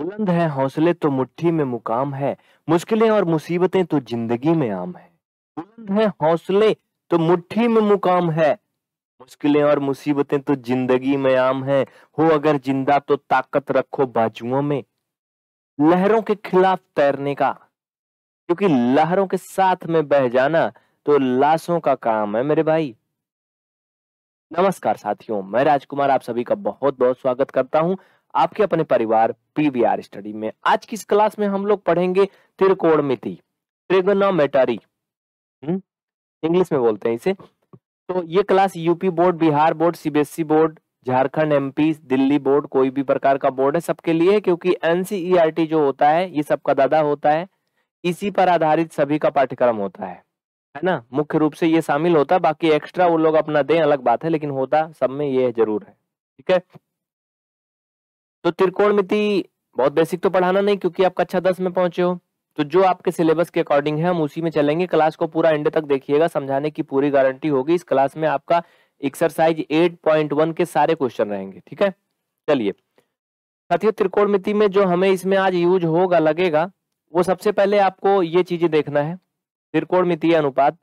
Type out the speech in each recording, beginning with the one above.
बुलंद है हौसले तो मुट्ठी में मुकाम है मुश्किलें और मुसीबतें तो जिंदगी में आम है बुलंद है हौसले तो मुट्ठी में मुकाम है मुश्किलें और मुसीबतें तो जिंदगी में आम है हो अगर जिंदा तो ताकत रखो बाजुओं में लहरों के खिलाफ तैरने का क्योंकि लहरों के साथ में बह जाना तो लाशों का काम है मेरे भाई नमस्कार साथियों मैं राजकुमार आप सभी का बहुत बहुत स्वागत करता हूं आपके अपने परिवार पीवीआर स्टडी में आज की इस क्लास में हम लोग पढ़ेंगे मिति त्रिगोनोमेटरी इंग्लिश हम्म, में बोलते हैं इसे तो ये class UP board Bihar board CBSE board Jharkhand MP Delhi board कोई भी प्रकार का बोर्ड है सबके लिए क्योंकि एनसीईआरटी e जो होता है ये सबका दादा होता है इसी पर आधारित सभी का पाठ्यक्रम होता है है ना मुख्य रूप से ये शामिल होता है बाकी एक्स्ट्रा वो लोग अपना दें अलग बात है लेकिन होता सब में ये जरूर है ठीक है तो त्रिकोणमिति बहुत बेसिक तो पढ़ाना नहीं क्योंकि आप कक्षा दस में पहुंचे हो तो जो आपके सिलेबस के अकॉर्डिंग है हम उसी में चलेंगे क्लास को पूरा एंड तक देखिएगा समझाने की पूरी गारंटी होगी इस क्लास में आपका एक्सरसाइज 8.1 के सारे क्वेश्चन रहेंगे ठीक है चलिए साथियों त्रिकोणमिति में जो हमें इसमें आज यूज होगा लगेगा वो सबसे पहले आपको ये चीजें देखना है त्रिकोण अनुपात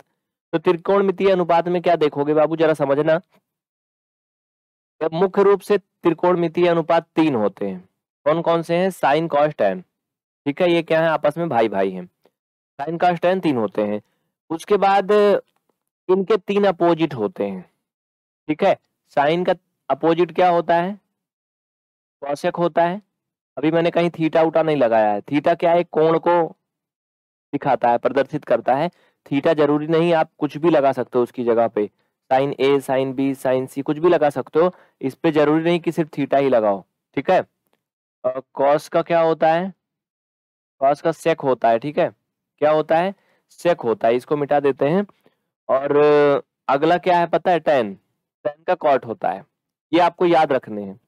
तो त्रिकोण अनुपात में क्या देखोगे बाबू जरा समझना जब मुख्य रूप से त्रिकोणमितीय अनुपात तीन होते हैं कौन कौन से हैं साइन कॉस टेन ठीक है ये क्या है आपस में भाई भाई हैं साइन कॉस टेन तीन होते हैं उसके बाद इनके तीन अपोजिट होते हैं ठीक है साइन का अपोजिट क्या होता है कौशक होता है अभी मैंने कहीं थीटा उटा नहीं लगाया है थीटा क्या है कोण को दिखाता है प्रदर्शित करता है थीटा जरूरी नहीं आप कुछ भी लगा सकते हो उसकी जगह पे sine A sine B sine C कुछ भी लगा सकते हो इस पे जरूरी नहीं कि सिर्फ थीटा ही लगाओ ठीक है कॉस का क्या होता है कॉस का सेक होता है ठीक है क्या होता है सेक होता है इसको मिटा देते हैं और अगला क्या है पता है टेन टेन का कॉट होता है ये आपको याद रखने हैं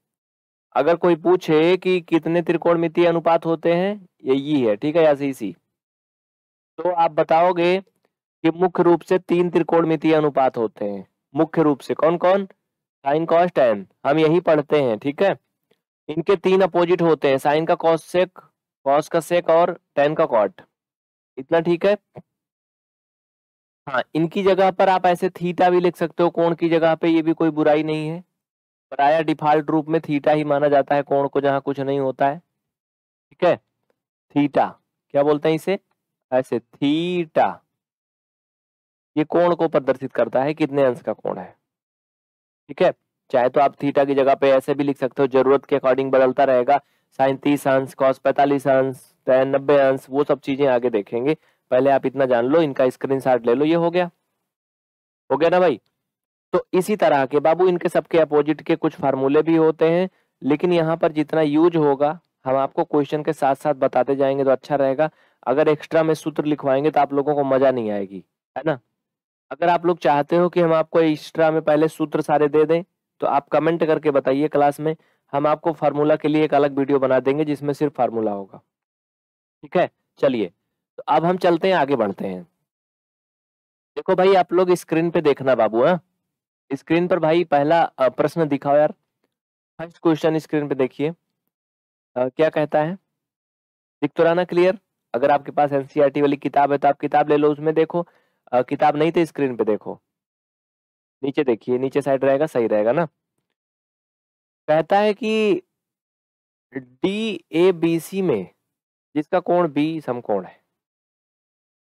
अगर कोई पूछे कि कितने त्रिकोण अनुपात होते हैं यही है ठीक है या सी सी तो आप बताओगे कि मुख्य रूप से तीन त्रिकोण अनुपात होते हैं मुख्य रूप से कौन कौन साइन कॉस टेन हम यही पढ़ते हैं ठीक है इनके तीन अपोजिट होते हैं साइन का कॉस सेक कॉस का सेक और टेन का कॉट इतना ठीक है हाँ इनकी जगह पर आप ऐसे थीटा भी लिख सकते हो कोण की जगह पे ये भी कोई बुराई नहीं है प्राय डिफॉल्ट रूप में थीटा ही माना जाता है कोण को जहां कुछ नहीं होता है ठीक है थीटा क्या बोलते हैं इसे ऐसे थीटा ये कोण को प्रदर्शित करता है कितने अंश का कोण है ठीक है चाहे तो आप थीटा की जगह पे ऐसे भी लिख सकते हो जरूरत के अकॉर्डिंग बदलता रहेगा साइन तीस अंश कॉस पैतालीस अंश टेन नब्बे अंश वो सब चीजें आगे देखेंगे पहले आप इतना जान लो इनका स्क्रीन ले लो ये हो गया हो गया ना भाई तो इसी तरह के बाबू इनके सबके अपोजिट के कुछ फार्मूले भी होते हैं लेकिन यहाँ पर जितना यूज होगा हम आपको क्वेश्चन के साथ साथ बताते जाएंगे तो अच्छा रहेगा अगर एक्स्ट्रा में सूत्र लिखवाएंगे तो आप लोगों को मजा नहीं आएगी है ना अगर आप लोग चाहते हो कि हम आपको एक्स्ट्रा में पहले सूत्र सारे दे दें तो आप कमेंट करके बताइए क्लास में हम आपको फार्मूला के लिए एक अलग वीडियो बना देंगे जिसमें सिर्फ फार्मूला होगा ठीक है चलिए तो अब हम चलते हैं आगे बढ़ते हैं देखो भाई आप लोग स्क्रीन पे देखना बाबू है हाँ? स्क्रीन पर भाई पहला प्रश्न दिखाओ यार फर्स्ट क्वेश्चन स्क्रीन पे देखिए क्या कहता है दिख तो रहा ना क्लियर अगर आपके पास एनसीआरटी e वाली किताब है तो आप किताब ले लो उसमें देखो किताब नहीं तो स्क्रीन पे देखो नीचे देखिए नीचे साइड रहेगा सही रहेगा ना कहता है कि डी ए बी सी में जिसका कोण बी समकोण है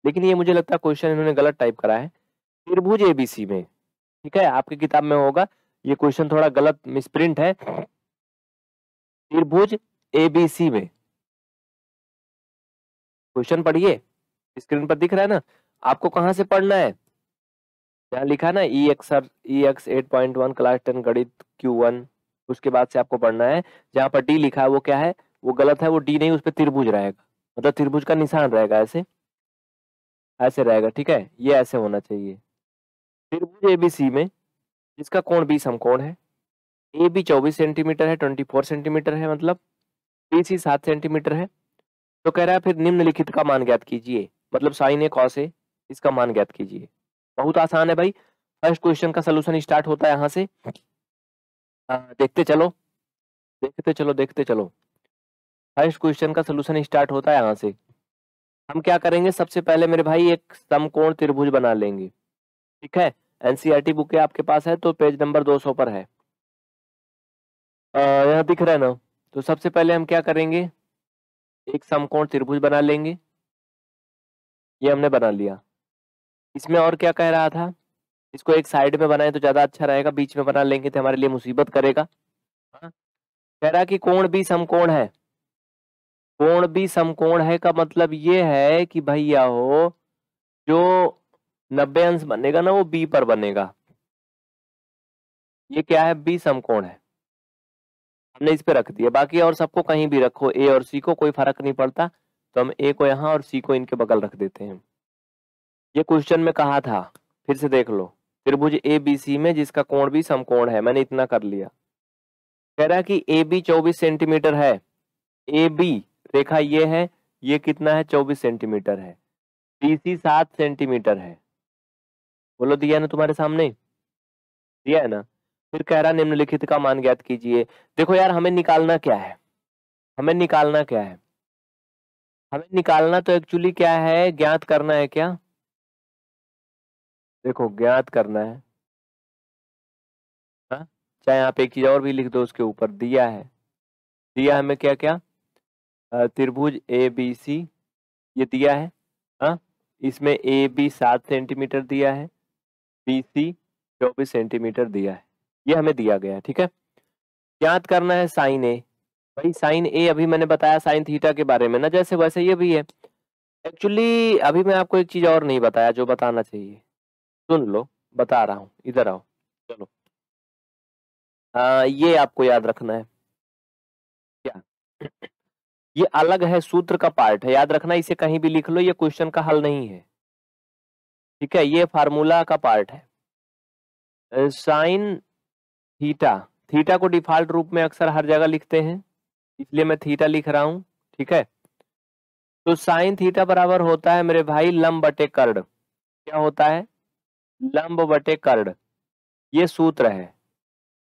लेकिन ये मुझे लगता है क्वेश्चन इन्होंने गलत टाइप करा है त्रिभुज ए बी सी में ठीक है आपकी किताब में होगा ये क्वेश्चन थोड़ा गलत मिसप्रिंट है त्रिभुज ए बी सी में क्वेश्चन पढ़िए स्क्रीन पर दिख रहा है ना आपको कहाँ से पढ़ना है यहाँ लिखा ना E X R E X eight point one class ten गणित क्यू वन उसके बाद से आपको पढ़ना है जहाँ पर डी लिखा है वो क्या है वो गलत है वो डी नहीं उस पर त्रिभुज रहेगा मतलब त्रिभुज का निशान रहेगा ऐसे ऐसे रहेगा ठीक है ये ऐसे होना चाहिए त्रिभुज ए बी सी में जिसका कोण बी समकोण है ए बी चौबीस सेंटीमीटर है ट्वेंटी फोर सेंटीमीटर है मतलब बी सी सात सेंटीमीटर है तो कह रहा है फिर निम्नलिखित का मान ज्ञात कीजिए मतलब साइन ए कॉस ए इसका मान ज्ञात कीजिए बहुत आसान है भाई फर्स्ट क्वेश्चन का सोल्यूशन स्टार्ट होता है यहाँ से आ, देखते चलो देखते चलो देखते चलो फर्स्ट क्वेश्चन का सोल्यूशन स्टार्ट होता है यहाँ से हम क्या करेंगे सबसे पहले मेरे भाई एक समकोण त्रिभुज बना लेंगे ठीक है एनसीईआरटी e बुक आपके पास है तो पेज नंबर 200 पर है यहाँ दिख रहा है ना तो सबसे पहले हम क्या करेंगे एक समकोण त्रिभुज बना लेंगे ये हमने बना लिया इसमें और क्या कह रहा था इसको एक साइड में बनाए तो ज्यादा अच्छा रहेगा बीच में बना लेंगे तो हमारे लिए मुसीबत करेगा हाँ? कह रहा कि कोण भी समकोण है कोण भी समकोण है का मतलब ये है कि भैया हो जो नब्बे अंश बनेगा ना वो बी पर बनेगा ये क्या है बी समकोण है हमने इस पे रख दिया बाकी और सबको कहीं भी रखो ए और सी को कोई फर्क नहीं पड़ता तो हम ए को यहाँ और सी को इनके बगल रख देते हैं ये क्वेश्चन में कहा था फिर से देख लो त्रिभुज ए बी सी में जिसका कोण भी समकोण है मैंने इतना कर लिया कह रहा कि ए बी चौबीस सेंटीमीटर है ए बी रेखा ये है ये कितना है चौबीस सेंटीमीटर है बी सी सात सेंटीमीटर है बोलो दिया ना तुम्हारे सामने दिया है ना फिर कह रहा निम्नलिखित का मान ज्ञात कीजिए देखो यार हमें निकालना क्या है हमें निकालना क्या है हमें निकालना तो एक्चुअली क्या है ज्ञात करना है क्या देखो ज्ञात करना है हा? चाहे आप एक चीज और भी लिख दो उसके ऊपर दिया है दिया हमें क्या क्या त्रिभुज ए बी सी ये दिया है हा? इसमें ए बी सात सेंटीमीटर दिया है बी सी चौबीस सेंटीमीटर दिया है ये हमें दिया गया है ठीक है ज्ञात करना है साइन ए भाई साइन ए अभी मैंने बताया साइन थीटा के बारे में ना जैसे वैसे ये भी है एक्चुअली अभी मैं आपको एक चीज और नहीं बताया जो बताना चाहिए सुन लो बता रहा हूँ इधर आओ चलो आ, हाँ, ये आपको याद रखना है क्या ये अलग है सूत्र का पार्ट है याद रखना इसे कहीं भी लिख लो ये क्वेश्चन का हल नहीं है ठीक है ये फार्मूला का पार्ट है साइन थीटा थीटा को डिफॉल्ट रूप में अक्सर हर जगह लिखते हैं इसलिए मैं थीटा लिख रहा हूं ठीक है तो साइन थीटा बराबर होता है मेरे भाई लम बटे कर्ड क्या होता है लंब बटे कर्ण ये सूत्र है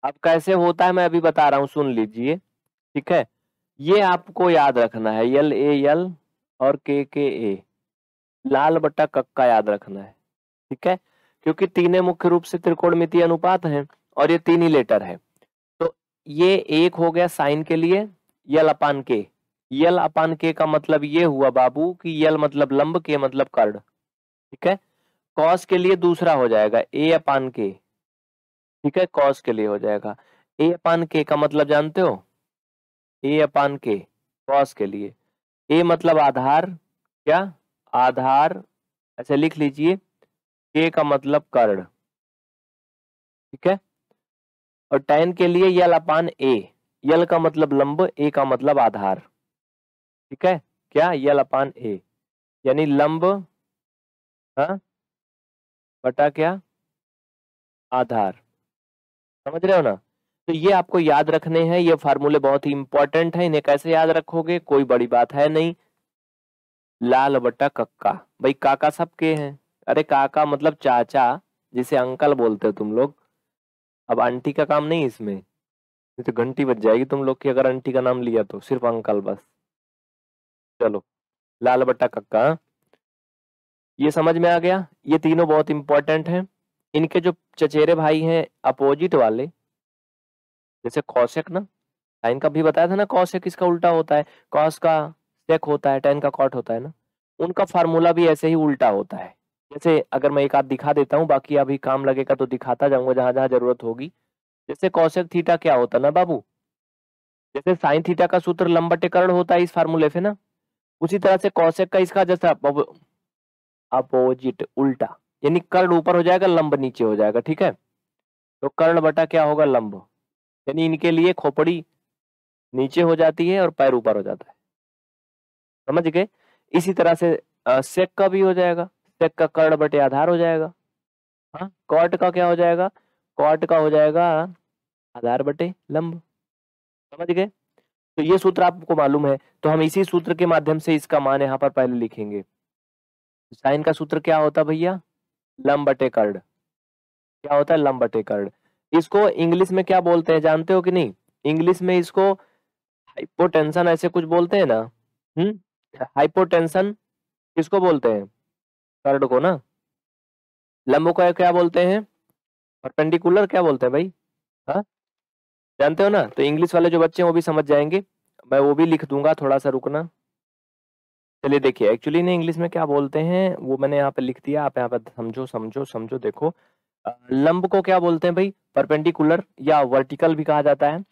अब कैसे होता है मैं अभी बता रहा हूं सुन लीजिए ठीक है ये आपको याद रखना है यल ए यल और के के ए लाल बटा कक्का याद रखना है ठीक है क्योंकि तीन मुख्य रूप से त्रिकोण अनुपात है और ये तीन ही लेटर है तो ये एक हो गया साइन के लिए यल अपान के यल अपान के का मतलब ये हुआ बाबू कि यल मतलब लंब के मतलब कर्ण ठीक है कॉस के लिए दूसरा हो जाएगा ए अपान के ठीक है कॉस के लिए हो जाएगा ए अपान के का मतलब जानते हो ए अपान के कॉस के लिए ए मतलब आधार क्या आधार ऐसे लिख लीजिए के का मतलब कर्ण ठीक है और टैन के लिए यल अपान ए यल का मतलब लंब ए का मतलब आधार ठीक है क्या यल अपान ए यानी लंब हाँ बटा क्या आधार समझ रहे हो ना तो ये आपको याद रखने हैं ये फार्मूले बहुत ही इंपॉर्टेंट है इन्हें कैसे याद रखोगे कोई बड़ी बात है नहीं लाल बट्टा कक्का भाई काका सबके हैं अरे काका मतलब चाचा जिसे अंकल बोलते हो तुम लोग अब आंटी का काम नहीं इसमें नहीं तो घंटी बच जाएगी तुम लोग की अगर आंटी का नाम लिया तो सिर्फ अंकल बस चलो लाल बट्टा कक्का हाँ? ये समझ में आ गया ये तीनों बहुत इंपॉर्टेंट हैं इनके जो चचेरे भाई हैं अपोजिट वाले जैसे कौशिक ना टाइन का भी बताया था ना कौशिक इसका उल्टा होता है कॉस का सेक होता है टेन का कॉट होता है ना उनका फार्मूला भी ऐसे ही उल्टा होता है जैसे अगर मैं एक आध दिखा देता हूँ बाकी अभी काम लगेगा तो दिखाता जाऊंगा जहां जहां जरूरत होगी जैसे कौशिक थीटा क्या होता है ना बाबू जैसे साइन थीटा का सूत्र लंबटेकरण होता है इस फार्मूले से ना उसी तरह से कौशिक का इसका जैसा अपोजिट उल्टा यानी कर्ण ऊपर हो जाएगा लंब नीचे हो जाएगा ठीक है तो कर्ण बटा क्या होगा लंब यानी इनके लिए खोपड़ी नीचे हो जाती है और पैर ऊपर हो जाता है समझ गए इसी तरह से सेक का भी हो जाएगा सेक का कर्ण बटे आधार हो जाएगा हाँ कॉट का क्या हो जाएगा कॉट का हो जाएगा आधार बटे लंब समझ गए तो ये सूत्र आपको मालूम है तो हम इसी सूत्र के माध्यम से इसका मान यहाँ पर पहले लिखेंगे साइन का सूत्र क्या होता भैया लंब बटे कर्ड क्या होता है लंब बटे कर्ड इसको इंग्लिश में क्या बोलते हैं जानते हो कि नहीं इंग्लिश में इसको हाइपोटेंशन ऐसे कुछ बोलते हैं ना हम्म हाइपोटेंशन किसको बोलते हैं कर्ड को ना लंबो को क्या बोलते हैं परपेंडिकुलर क्या बोलते हैं भाई हाँ जानते हो ना तो इंग्लिश वाले जो बच्चे हैं वो भी समझ जाएंगे मैं वो भी लिख दूंगा थोड़ा सा रुकना चलिए देखिए एक्चुअली ने इंग्लिश में क्या बोलते हैं वो मैंने यहाँ पे लिख दिया आप यहाँ पे समझो समझो समझो देखो लंब को क्या बोलते हैं भाई परपेंडिकुलर या वर्टिकल भी कहा जाता है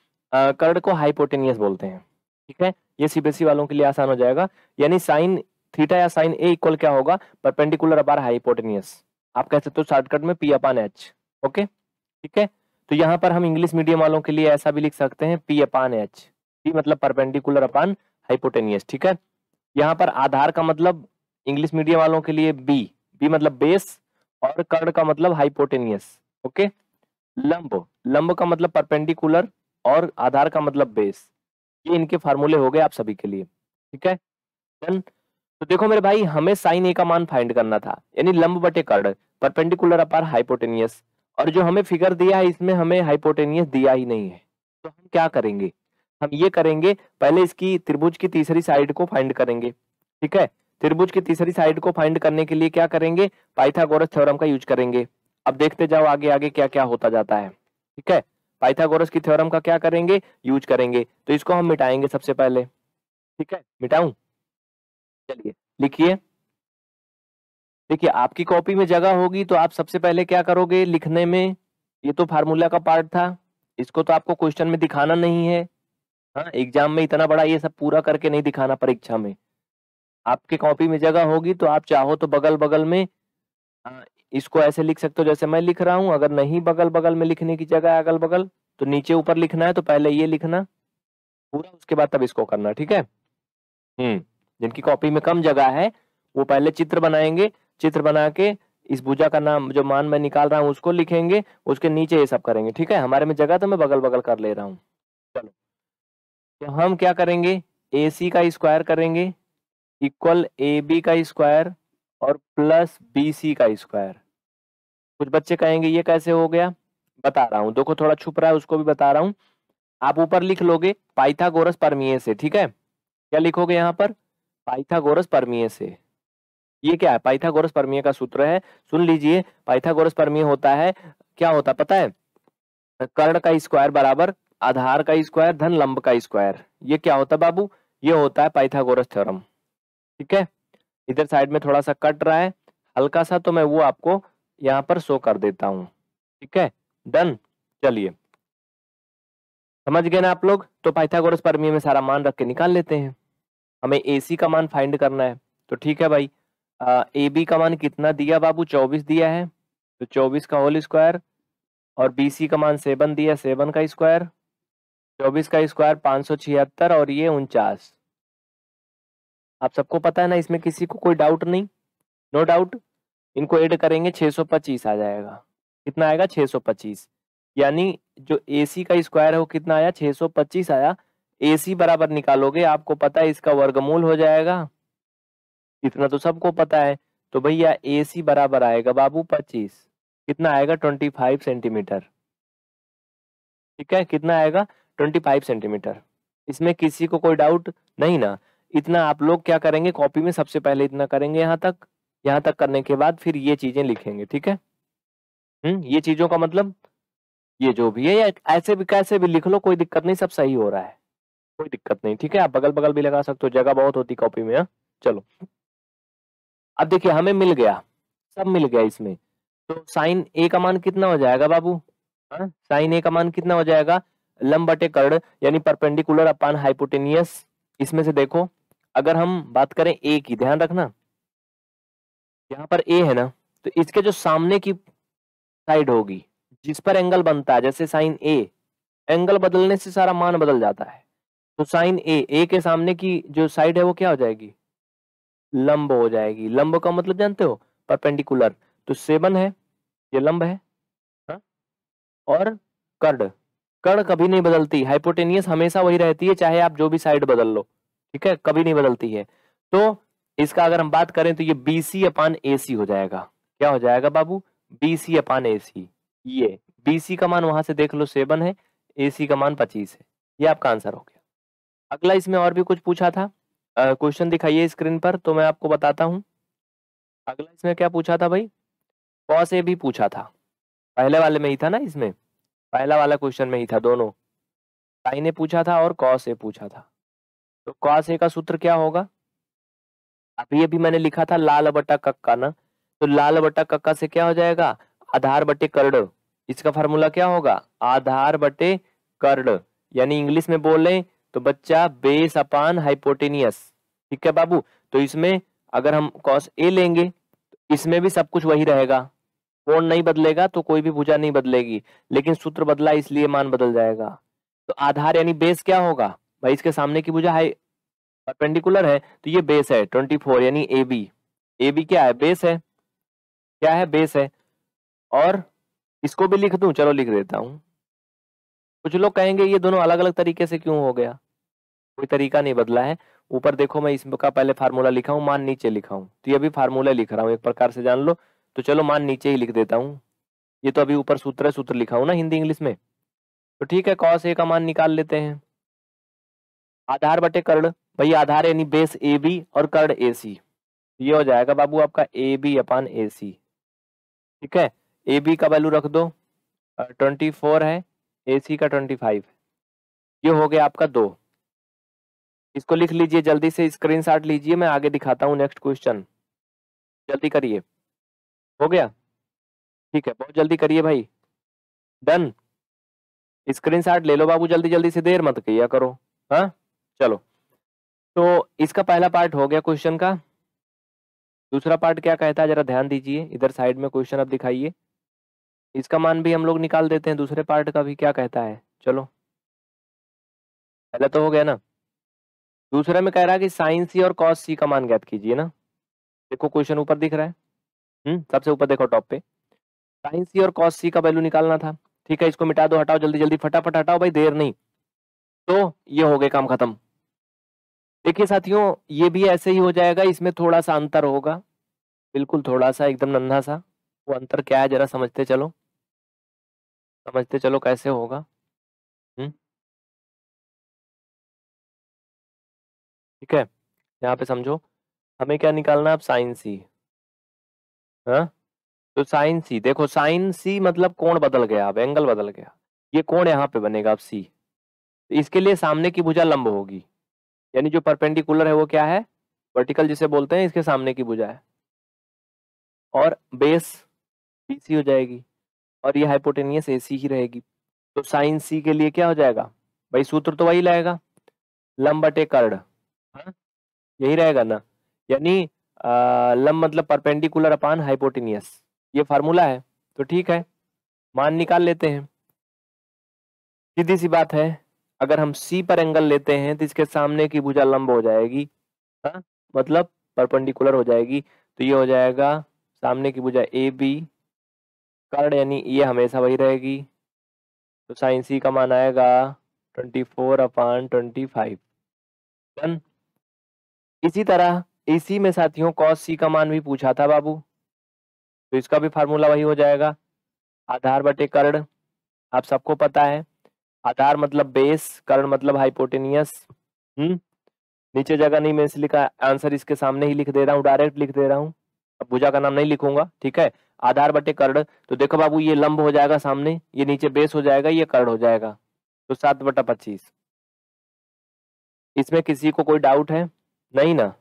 कर्ड को हाइपोटेनियस बोलते हैं ठीक है ये सीबीएसई e वालों के लिए आसान हो जाएगा यानी साइन थीटा या साइन ए इक्वल क्या होगा परपेंडिकुलर अपार हाइपोटेनियस आप कह सकते हो शॉर्टकट में पी अपान एच ओके ठीक है तो यहाँ पर हम इंग्लिश मीडियम वालों के लिए ऐसा भी लिख सकते हैं पी अपान एच पी मतलब परपेंडिकुलर अपान हाइपोटेनियस ठीक है यहाँ पर आधार का मतलब इंग्लिश मीडियम वालों के लिए बी बी मतलब बेस और कर्ण का मतलब हाइपोटेनियस ओके लंब लंब का मतलब परपेंडिकुलर और आधार का मतलब बेस ये इनके फार्मूले हो गए आप सभी के लिए ठीक है डन तो देखो मेरे भाई हमें साइन ए का मान फाइंड करना था यानी लंब बटे कर्ण परपेंडिकुलर अपार हाइपोटेनियस और जो हमें फिगर दिया है इसमें हमें हाइपोटेनियस दिया ही नहीं है तो हम क्या करेंगे हम ये करेंगे पहले इसकी त्रिभुज की तीसरी साइड को फाइंड करेंगे ठीक है त्रिभुज की तीसरी साइड को फाइंड करने के लिए क्या करेंगे पाइथागोरस थ्योरम का यूज करेंगे अब देखते जाओ आगे आगे क्या क्या होता जाता है ठीक है पाइथागोरस की थ्योरम का क्या करेंगे यूज करेंगे तो इसको हम मिटाएंगे सबसे पहले ठीक है मिटाऊ चलिए लिखिए देखिए आपकी कॉपी में जगह होगी तो आप सबसे पहले क्या करोगे लिखने में ये तो फार्मूला का पार्ट था इसको तो आपको क्वेश्चन में दिखाना नहीं है हाँ एग्जाम में इतना बड़ा ये सब पूरा करके नहीं दिखाना परीक्षा में आपके कॉपी में जगह होगी तो आप चाहो तो बगल बगल में इसको ऐसे लिख सकते हो जैसे मैं लिख रहा हूँ अगर नहीं बगल बगल में लिखने की जगह अगल बगल तो नीचे ऊपर लिखना है तो पहले ये लिखना पूरा उसके बाद तब इसको करना ठीक है हम्म जिनकी कॉपी में कम जगह है वो पहले चित्र बनाएंगे चित्र बना के इस भूजा का नाम जो मान मैं निकाल रहा हूँ उसको लिखेंगे उसके नीचे ये सब करेंगे ठीक है हमारे में जगह तो मैं बगल बगल कर ले रहा हूँ चलो तो हम क्या करेंगे ए सी का स्क्वायर करेंगे इक्वल ए बी का स्क्वायर और प्लस बी सी का स्क्वायर कुछ बच्चे कहेंगे ये कैसे हो गया बता रहा हूँ देखो थोड़ा छुप रहा है उसको भी बता रहा हूँ आप ऊपर लिख लोगे पाइथागोरस परमिए से ठीक है क्या लिखोगे यहाँ पर पाइथागोरस परमिए से ये क्या है पाइथागोरस परमिए का सूत्र है सुन लीजिए पाइथागोरस परमिए होता है क्या होता पता है कर्ण का स्क्वायर बराबर आधार का स्क्वायर धन लंब का स्क्वायर ये क्या होता है बाबू ये होता है पाइथागोरस थ्योरम ठीक है इधर साइड में थोड़ा सा कट रहा है हल्का सा तो मैं वो आपको यहाँ पर शो कर देता हूँ ठीक है डन चलिए समझ गए ना आप लोग तो पाइथागोरस परमी में सारा मान रख के निकाल लेते हैं हमें ए सी का मान फाइंड करना है तो ठीक है भाई ए बी का मान कितना दिया बाबू चौबीस दिया है तो चौबीस का होल स्क्वायर और बी सी का मान सेवन दिया सेवन का स्क्वायर चौबीस का स्क्वायर पाँच सौ छिहत्तर और ये उनचास आप सबको पता है ना इसमें किसी को कोई डाउट नहीं नो डाउट इनको ऐड करेंगे सौ पच्चीस आ जाएगा कितना आएगा पच्चीस यानी जो एसी का स्क्वायर है वो कितना आया पच्चीस आया एसी बराबर निकालोगे आपको पता है इसका वर्गमूल हो जाएगा इतना तो सबको पता है तो भैया सी बराबर आएगा बाबू पच्चीस कितना आएगा फाइव सेंटीमीटर ठीक है कितना आएगा ट्वेंटी फाइव सेंटीमीटर इसमें किसी को कोई डाउट नहीं ना इतना आप लोग क्या करेंगे कॉपी में सबसे पहले इतना करेंगे यहाँ तक यहाँ तक करने के बाद फिर ये चीजें लिखेंगे ठीक है हम्म ये चीजों का मतलब ये जो भी है या ऐसे भी कैसे भी लिख लो कोई दिक्कत नहीं सब सही हो रहा है कोई दिक्कत नहीं ठीक है आप बगल बगल भी लगा सकते हो जगह बहुत होती कॉपी में हाँ? चलो अब देखिए हमें मिल गया सब मिल गया इसमें तो साइन ए का मान कितना हो जाएगा बाबू हाँ? साइन ए का मान कितना हो जाएगा लंबटे कर्ण यानी परपेंडिकुलर अपान हाइपोटेनियस इसमें से देखो अगर हम बात करें ए की ध्यान रखना यहाँ पर ए है ना तो इसके जो सामने की साइड होगी जिस पर एंगल बनता है जैसे साइन ए एंगल बदलने से सारा मान बदल जाता है तो साइन ए ए के सामने की जो साइड है वो क्या हो जाएगी लंब हो जाएगी लंब का मतलब जानते हो परपेंडिकुलर तो सेवन है ये लंब है हा? और कर्ड कण कभी नहीं बदलती हाइपोटेनियस हमेशा वही रहती है चाहे आप जो भी साइड बदल लो ठीक है कभी नहीं बदलती है तो इसका अगर हम बात करें तो ये बी सी अपान ए सी हो जाएगा क्या हो जाएगा बाबू बी सी अपान ए सी ये बी सी का मान वहां से देख लो सेवन है ए सी का मान पच्चीस है ये आपका आंसर हो गया अगला इसमें और भी कुछ पूछा था क्वेश्चन दिखाइए स्क्रीन पर तो मैं आपको बताता हूँ अगला इसमें क्या पूछा था भाई कौ से भी पूछा था पहले वाले में ही था ना इसमें पहला वाला क्वेश्चन में ही था दोनों साई ने पूछा था और कॉस ए पूछा था तो कॉस ए का सूत्र क्या होगा अभी अभी मैंने लिखा था लाल बटा कक्का ना तो लाल बटा कक्का से क्या हो जाएगा आधार बटे कर्ण इसका फॉर्मूला क्या होगा आधार बटे कर्ण यानी इंग्लिश में बोल तो बच्चा बेस अपान हाइपोटेनियस ठीक है बाबू तो इसमें अगर हम कॉस ए लेंगे तो इसमें भी सब कुछ वही रहेगा कोण नहीं बदलेगा तो कोई भी भुजा नहीं बदलेगी लेकिन सूत्र बदला इसलिए मान बदल जाएगा तो आधार यानी बेस क्या होगा भाई इसके सामने की भुजा हाई परपेंडिकुलर है तो ये बेस है ट्वेंटी फोर यानी ए बी ए बी क्या है बेस है क्या है बेस है और इसको भी लिख दू चलो लिख देता हूं कुछ लोग कहेंगे ये दोनों अलग अलग तरीके से क्यों हो गया कोई तरीका नहीं बदला है ऊपर देखो मैं इसका पहले फार्मूला लिखा हूं मान नीचे लिखा हूं तो ये भी फार्मूला लिख रहा हूं एक प्रकार से जान लो तो चलो मान नीचे ही लिख देता हूँ ये तो अभी ऊपर सूत्र है सूत्र लिखा हूँ ना हिंदी इंग्लिश में तो ठीक है कॉस ए का मान निकाल लेते हैं आधार बटे कर्ण भाई आधार यानी बेस ए बी और कर्ण ए सी ये हो जाएगा बाबू आपका ए बी अपान ए सी ठीक है ए बी का वैल्यू रख दो ट्वेंटी फोर है ए सी का ट्वेंटी फाइव ये हो गया आपका दो इसको लिख लीजिए जल्दी से स्क्रीनशॉट लीजिए मैं आगे दिखाता हूँ नेक्स्ट क्वेश्चन जल्दी करिए हो गया ठीक है बहुत जल्दी करिए भाई डन स्क्रीन शॉट ले लो बाबू जल्दी जल्दी से देर मत किया करो हाँ चलो तो इसका पहला पार्ट हो गया क्वेश्चन का दूसरा पार्ट क्या कहता है जरा ध्यान दीजिए इधर साइड में क्वेश्चन अब दिखाइए इसका मान भी हम लोग निकाल देते हैं दूसरे पार्ट का भी क्या कहता है चलो पहला तो हो गया ना दूसरे में कह रहा है कि साइन सी और कॉस सी का मान ज्ञात कीजिए ना देखो क्वेश्चन ऊपर दिख रहा है हम्म सबसे ऊपर देखो टॉप पे साइन सी और कॉस सी का वैल्यू निकालना था ठीक है इसको मिटा दो हटाओ जल्दी जल्दी फटाफट हटाओ भाई देर नहीं तो ये हो गए काम खत्म देखिए साथियों ये भी ऐसे ही हो जाएगा इसमें थोड़ा सा अंतर होगा बिल्कुल थोड़ा सा एकदम नन्हा सा वो अंतर क्या है जरा समझते चलो समझते चलो कैसे होगा हम्म। ठीक है यहाँ पे समझो हमें क्या निकालना है अब साइन सी हा? तो साइन सी देखो साइन सी मतलब कोण बदल गया अब एंगल बदल गया ये कोण यहाँ पे बनेगा अब सी तो इसके लिए सामने की भुजा लंब होगी यानी जो परपेंडिकुलर है वो क्या है वर्टिकल जिसे बोलते हैं इसके सामने की भुजा है और बेस बी सी हो जाएगी और ये हाइपोटेनियस ए सी ही रहेगी तो साइन सी के लिए क्या हो जाएगा भाई सूत्र तो वही लाएगा लंब बटे कर्ण हाँ? यही रहेगा ना यानी लम मतलब परपेंडिकुलर अपान हाइपोटिनियस ये फार्मूला है तो ठीक है मान निकाल लेते हैं सीधी सी बात है अगर हम सी पर एंगल लेते हैं तो इसके सामने की भुजा लंब हो जाएगी हा? मतलब परपेंडिकुलर हो जाएगी तो ये हो जाएगा सामने की भुजा ए बी कर्ण यानी ये हमेशा वही रहेगी तो साइन सी का मान आएगा twenty four upon twenty five इसी तरह इसी में साथियों कॉस सी का मान भी पूछा था बाबू तो इसका भी फार्मूला वही हो जाएगा आधार बटे कर्ण आप सबको पता है आधार मतलब बेस कर्ण मतलब हाइपोटेनियस हम्म नीचे जगह नहीं मैं इसलिए लिखा आंसर इसके सामने ही लिख दे रहा हूँ डायरेक्ट लिख दे रहा हूँ अब भुजा का नाम नहीं लिखूंगा ठीक है आधार बटे कर्ण तो देखो बाबू ये लंब हो जाएगा सामने ये नीचे बेस हो जाएगा ये कर्ण हो जाएगा तो सात बटा पच्चीस इसमें किसी को कोई डाउट है नहीं ना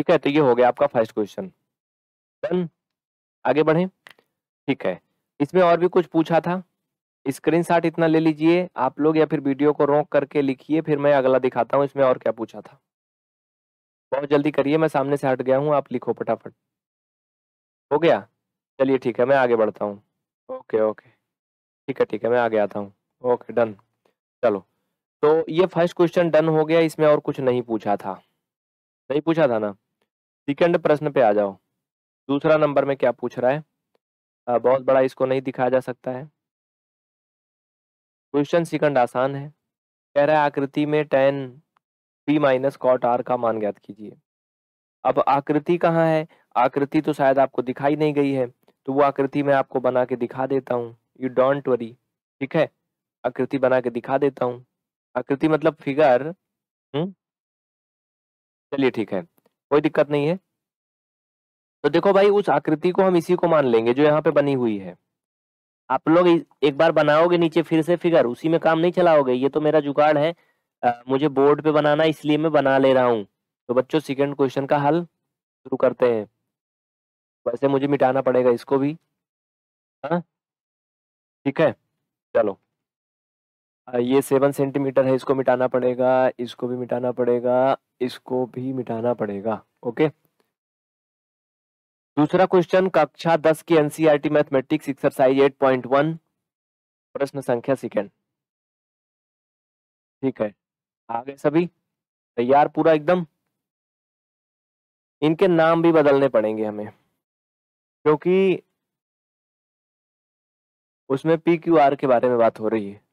ठीक है तो ये हो गया आपका फर्स्ट क्वेश्चन डन आगे बढ़े ठीक है इसमें और भी कुछ पूछा था स्क्रीनशॉट इतना ले लीजिए आप लोग या फिर वीडियो को रोक करके लिखिए फिर मैं अगला दिखाता हूँ इसमें और क्या पूछा था बहुत जल्दी करिए मैं सामने से हट गया हूँ आप लिखो फटाफट हो गया चलिए ठीक है मैं आगे बढ़ता हूँ ओके ओके ठीक है ठीक है मैं आगे आता हूँ ओके डन चलो तो ये फर्स्ट क्वेश्चन डन हो गया इसमें और कुछ नहीं पूछा था नहीं पूछा था ना सेकेंड प्रश्न पे आ जाओ दूसरा नंबर में क्या पूछ रहा है आ, बहुत बड़ा इसको नहीं दिखाया जा सकता है क्वेश्चन सेकंड आसान है कह रहा है आकृति में tan B minus cot R का मान ज्ञात कीजिए अब आकृति कहाँ है आकृति तो शायद आपको दिखाई नहीं गई है तो वो आकृति मैं आपको बना के दिखा देता हूँ यू डोंट वरी ठीक है आकृति बना के दिखा देता हूँ आकृति मतलब फिगर हम्म? चलिए ठीक है कोई दिक्कत नहीं है तो देखो भाई उस आकृति को हम इसी को मान लेंगे जो यहाँ पे बनी हुई है आप लोग एक बार बनाओगे नीचे फिर से फिगर उसी में काम नहीं चलाओगे ये तो मेरा जुगाड़ है आ, मुझे बोर्ड पे बनाना इसलिए मैं बना ले रहा हूँ तो बच्चों सेकेंड क्वेश्चन का हल शुरू करते हैं वैसे मुझे मिटाना पड़ेगा इसको भी हाँ ठीक है चलो ये सेवन सेंटीमीटर है इसको मिटाना पड़ेगा इसको भी मिटाना पड़ेगा इसको भी मिटाना पड़ेगा ओके दूसरा क्वेश्चन कक्षा दस की NCERT e mathematics exercise eight point one प्रश्न संख्या सेकेंड ठीक है आ गए सभी तैयार पूरा एकदम इनके नाम भी बदलने पड़ेंगे हमें क्योंकि उसमें पी क्यू आर के बारे में बात हो रही है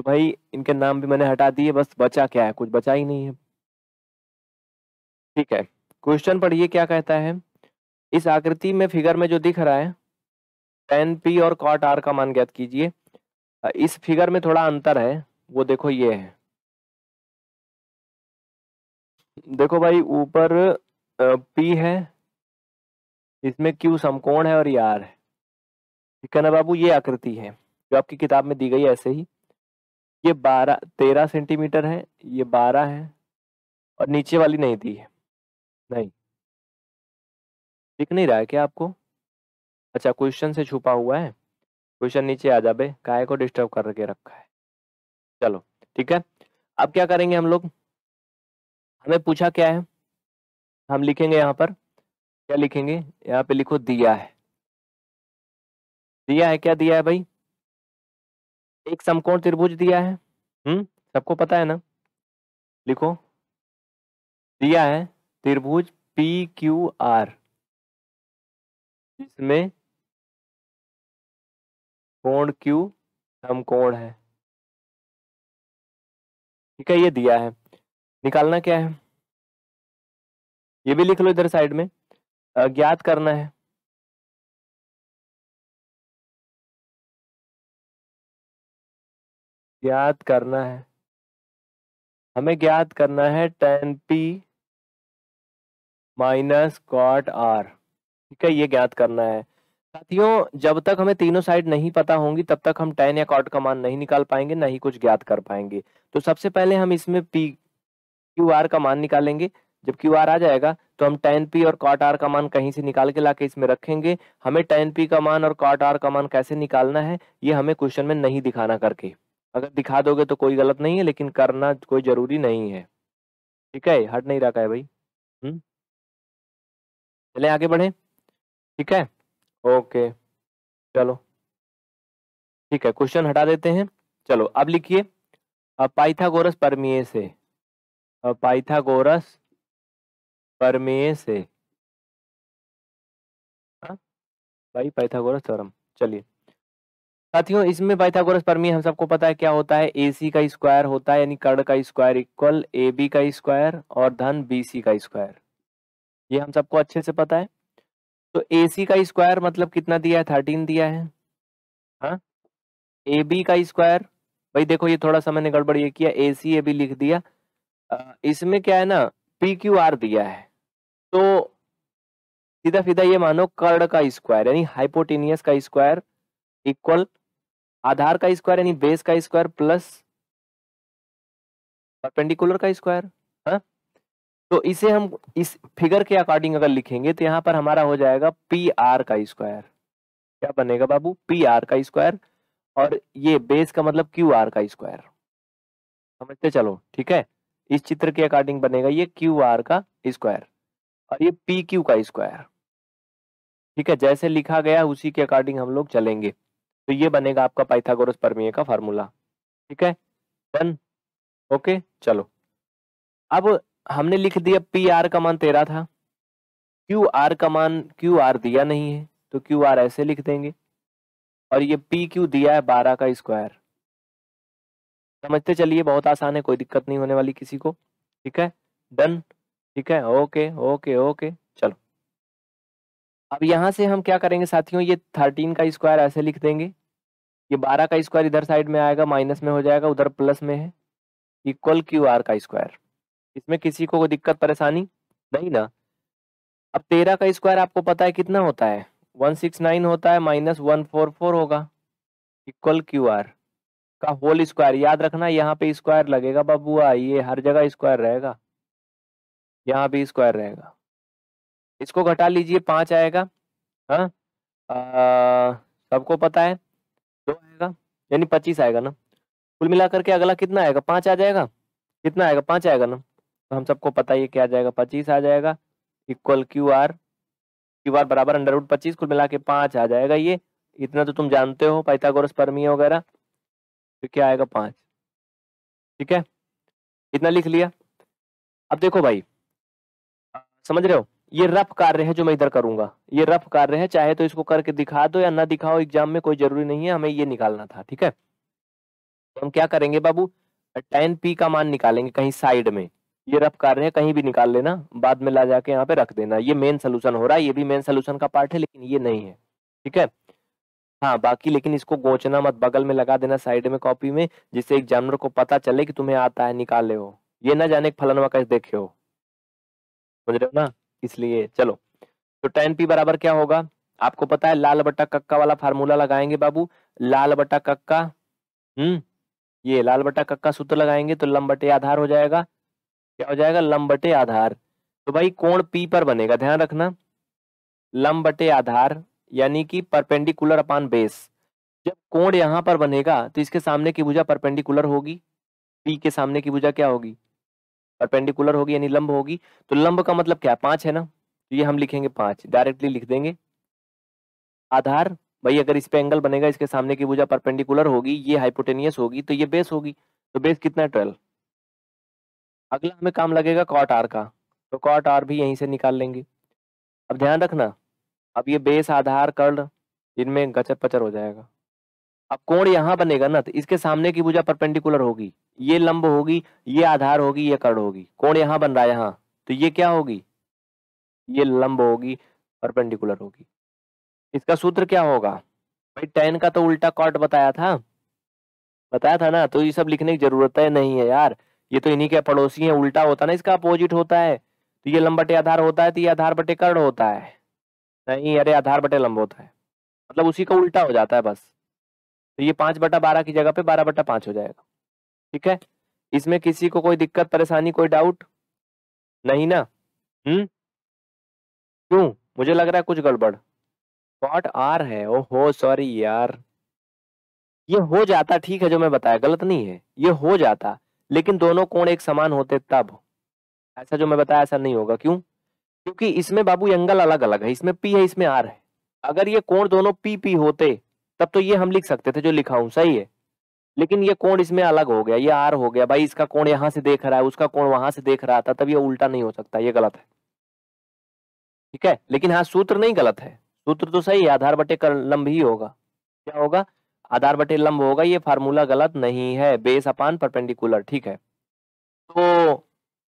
तो भाई इनके नाम भी मैंने हटा दिए बस बचा क्या है कुछ बचा ही नहीं है ठीक है क्वेश्चन पढ़िए क्या कहता है इस आकृति में फिगर में जो दिख रहा है टेन पी और कॉट आर का मान ज्ञात कीजिए इस फिगर में थोड़ा अंतर है वो देखो ये है देखो भाई ऊपर पी है इसमें क्यू समकोण है और यार e है ठीक है ना बाबू ये आकृति है जो आपकी किताब में दी गई ऐसे ही ये बारह तेरह सेंटीमीटर है ये बारह है और नीचे वाली नहीं दी है नहीं दिख नहीं रहा है क्या आपको अच्छा क्वेश्चन से छुपा हुआ है क्वेश्चन नीचे आ जाबे काय को डिस्टर्ब करके रखा है चलो ठीक है अब क्या करेंगे हम लोग हमें पूछा क्या है हम लिखेंगे यहाँ पर क्या लिखेंगे यहाँ पे लिखो दिया है दिया है क्या दिया है भाई एक समकोण त्रिभुज दिया है हम्म सबको पता है ना लिखो दिया है त्रिभुज पी क्यू आर जिसमें कोण क्यू समकोण है ठीक है ये दिया है निकालना क्या है ये भी लिख लो इधर साइड में ज्ञात करना है ज्ञात करना है हमें ज्ञात करना है tan P minus cot R ठीक है ये ज्ञात करना है साथियों जब तक हमें तीनों साइड नहीं पता होंगी तब तक हम टेन या कॉट का मान नहीं निकाल पाएंगे ना ही कुछ ज्ञात कर पाएंगे तो सबसे पहले हम इसमें पी क्यू आर का मान निकालेंगे जब क्यू आर आ जाएगा तो हम टेन पी और कॉट आर का मान कहीं से निकाल के लाके इसमें रखेंगे हमें टेन पी का मान और कॉट आर का मान कैसे निकालना है ये हमें क्वेश्चन में नहीं दिखाना करके अगर दिखा दोगे तो कोई गलत नहीं है लेकिन करना कोई जरूरी नहीं है ठीक है हट नहीं रखा है भाई हम्म चले आगे बढ़े ठीक है ओके चलो ठीक है क्वेश्चन हटा देते हैं चलो अब लिखिए पाइथागोरस परमीय से पाइथागोरस परमिये से हाँ? भाई पाइथागोरस थ्योरम चलिए साथियों इसमें पाइथागोरस परमी हम सबको पता है क्या होता है ए सी का स्क्वायर होता है यानी कर्ण का स्क्वायर इक्वल ए बी का स्क्वायर और धन बी सी का स्क्वायर ये हम सबको अच्छे से पता है तो ए सी का स्क्वायर मतलब कितना दिया है थर्टीन दिया है हाँ ए बी का स्क्वायर भाई देखो ये थोड़ा सा मैंने गड़बड़ ये किया ए सी ए बी लिख दिया इसमें क्या है ना पी क्यू आर दिया है तो सीधा सीधा ये मानो कर्ण का स्क्वायर यानी हाइपोटेनियस का स्क्वायर इक्वल आधार का स्क्वायर यानी बेस का स्क्वायर प्लस परपेंडिकुलर का स्क्वायर हाँ? तो इसे हम इस फिगर के अकॉर्डिंग अगर लिखेंगे तो यहाँ पर हमारा हो जाएगा पी आर का स्क्वायर क्या बनेगा बाबू पी आर का स्क्वायर और ये बेस का मतलब क्यू आर का स्क्वायर समझते चलो ठीक है इस चित्र के अकॉर्डिंग बनेगा ये क्यू आर का स्क्वायर और ये पी क्यू का स्क्वायर ठीक है जैसे लिखा गया उसी के अकॉर्डिंग हम लोग चलेंगे तो ये बनेगा आपका पाइथागोरस परमीय का फार्मूला ठीक है वन ओके चलो अब हमने लिख दिया पी आर का मान तेरह था क्यू आर का मान क्यू आर दिया नहीं है तो क्यू आर ऐसे लिख देंगे और ये पी क्यू दिया है बारह का स्क्वायर समझते चलिए बहुत आसान है कोई दिक्कत नहीं होने वाली किसी को ठीक है डन ठीक है ओके ओके ओके चलो अब यहाँ से हम क्या करेंगे साथियों ये थर्टीन का स्क्वायर ऐसे लिख देंगे ये बारह का स्क्वायर इधर साइड में आएगा माइनस में हो जाएगा उधर प्लस में है इक्वल क्यू आर का स्क्वायर इसमें किसी को दिक्कत परेशानी नहीं ना अब तेरह का स्क्वायर आपको पता है कितना होता है वन सिक्स नाइन होता है माइनस वन फोर फोर होगा इक्वल क्यू आर का होल स्क्वायर याद रखना यहाँ पे स्क्वायर लगेगा बाबू ये हर जगह स्क्वायर रहेगा यहाँ भी स्क्वायर रहेगा इसको घटा लीजिए पाँच आएगा हाँ सबको पता है दो आएगा यानी पच्चीस आएगा ना कुल मिलाकर के अगला कितना आएगा पाँच आ जाएगा कितना आएगा पाँच आएगा ना तो हम सबको पता ही क्या आ जाएगा पच्चीस आ जाएगा equal Q R Q R बराबर अंडर रूट पच्चीस कुल मिला के पाँच आ जाएगा ये इतना तो तुम जानते हो पाइथागोरस परमी वगैरह तो क्या आएगा पाँच ठीक है इतना लिख लिया अब देखो भाई समझ रहे हो ये रफ कार्य है जो मैं इधर करूंगा ये रफ कार्य है चाहे तो इसको करके दिखा दो या ना दिखाओ एग्जाम में कोई जरूरी नहीं है हमें ये निकालना था ठीक है हम क्या करेंगे बाबू टेन पी का मान निकालेंगे कहीं साइड में ये रफ कार्य है कहीं भी निकाल लेना बाद में ला जाके यहाँ पे रख देना ये मेन सोल्यूशन हो रहा है ये भी मेन सोल्यूशन का पार्ट है लेकिन ये नहीं है ठीक है हाँ बाकी लेकिन इसको गोचना मत बगल में लगा देना साइड में कॉपी में जिससे एग्जामिनर को पता चले कि तुम्हें आता है निकाले हो ये ना जाने फलनवा कैसे देखे हो समझ रहे हो ना इसलिए चलो तो टेन पी बराबर क्या होगा आपको पता है लाल बट्टा कक्का वाला फार्मूला लगाएंगे बाबू लाल बट्टा कक्का हम्म ये लाल बट्टा कक्का सूत्र लगाएंगे तो लंबटे बटे आधार हो जाएगा क्या हो जाएगा लंबटे आधार तो भाई कोण पी पर बनेगा ध्यान रखना लंबटे आधार यानी कि परपेंडिकुलर अपान बेस जब कोण यहाँ पर बनेगा तो इसके सामने की भुजा परपेंडिकुलर होगी पी के सामने की भुजा क्या होगी परपेंडिकुलर होगी यानी लंब होगी तो लंब का मतलब क्या है पांच है ना तो ये हम लिखेंगे पांच डायरेक्टली लिख देंगे आधार भाई अगर इस पे एंगल बनेगा इसके सामने की भुजा परपेंडिकुलर होगी ये हाइपोटेनियस होगी तो ये बेस होगी तो बेस कितना है ट्वेल्व अगला हमें काम लगेगा कॉट आर का तो कॉट आर भी यहीं से निकाल लेंगे अब ध्यान रखना अब ये बेस आधार कर्ण इनमें गचर पचर हो जाएगा अब कोण यहाँ बनेगा ना तो इसके सामने की भुजा परपेंडिकुलर होगी ये लंब होगी ये आधार होगी ये कर्ण होगी कोण यहाँ बन रहा है यहाँ तो ये क्या होगी ये लंब होगी परपेंडिकुलर होगी इसका सूत्र क्या होगा भाई टेन का तो उल्टा कॉट बताया था बताया था ना तो ये सब लिखने की जरूरत है नहीं है यार ये तो इन्हीं के पड़ोसी है उल्टा होता ना इसका अपोजिट होता है तो ये लंब बटे आधार होता है तो ये आधार बटे कर्ण होता है नहीं अरे आधार बटे लंब होता है मतलब उसी का उल्टा हो जाता है बस तो ये पांच बटा बारह की जगह पे बारह बटा पांच हो जाएगा ठीक है इसमें किसी को कोई दिक्कत परेशानी कोई डाउट नहीं ना हम्म क्यों मुझे लग रहा है कुछ गड़बड़ वॉट आर है हो सॉरी यार ये हो जाता ठीक है जो मैं बताया गलत नहीं है ये हो जाता लेकिन दोनों कोण एक समान होते तब ऐसा जो मैं बताया ऐसा नहीं होगा क्यों क्योंकि इसमें बाबू एंगल अलग अलग है इसमें पी है इसमें आर है अगर ये कोण दोनों पी पी होते तब तो ये हम लिख सकते थे जो लिखा हूं सही है लेकिन ये कोण इसमें अलग हो गया ये आर हो गया भाई इसका कोण यहां से देख रहा है उसका कोण वहां से देख रहा था तब ये उल्टा नहीं हो सकता ये गलत है ठीक है लेकिन हाँ सूत्र नहीं गलत है सूत्र तो सही है आधार बटे लंब ही होगा क्या होगा आधार बटे लंब होगा ये फार्मूला गलत नहीं है बेस अपान परपेंडिकुलर ठीक है तो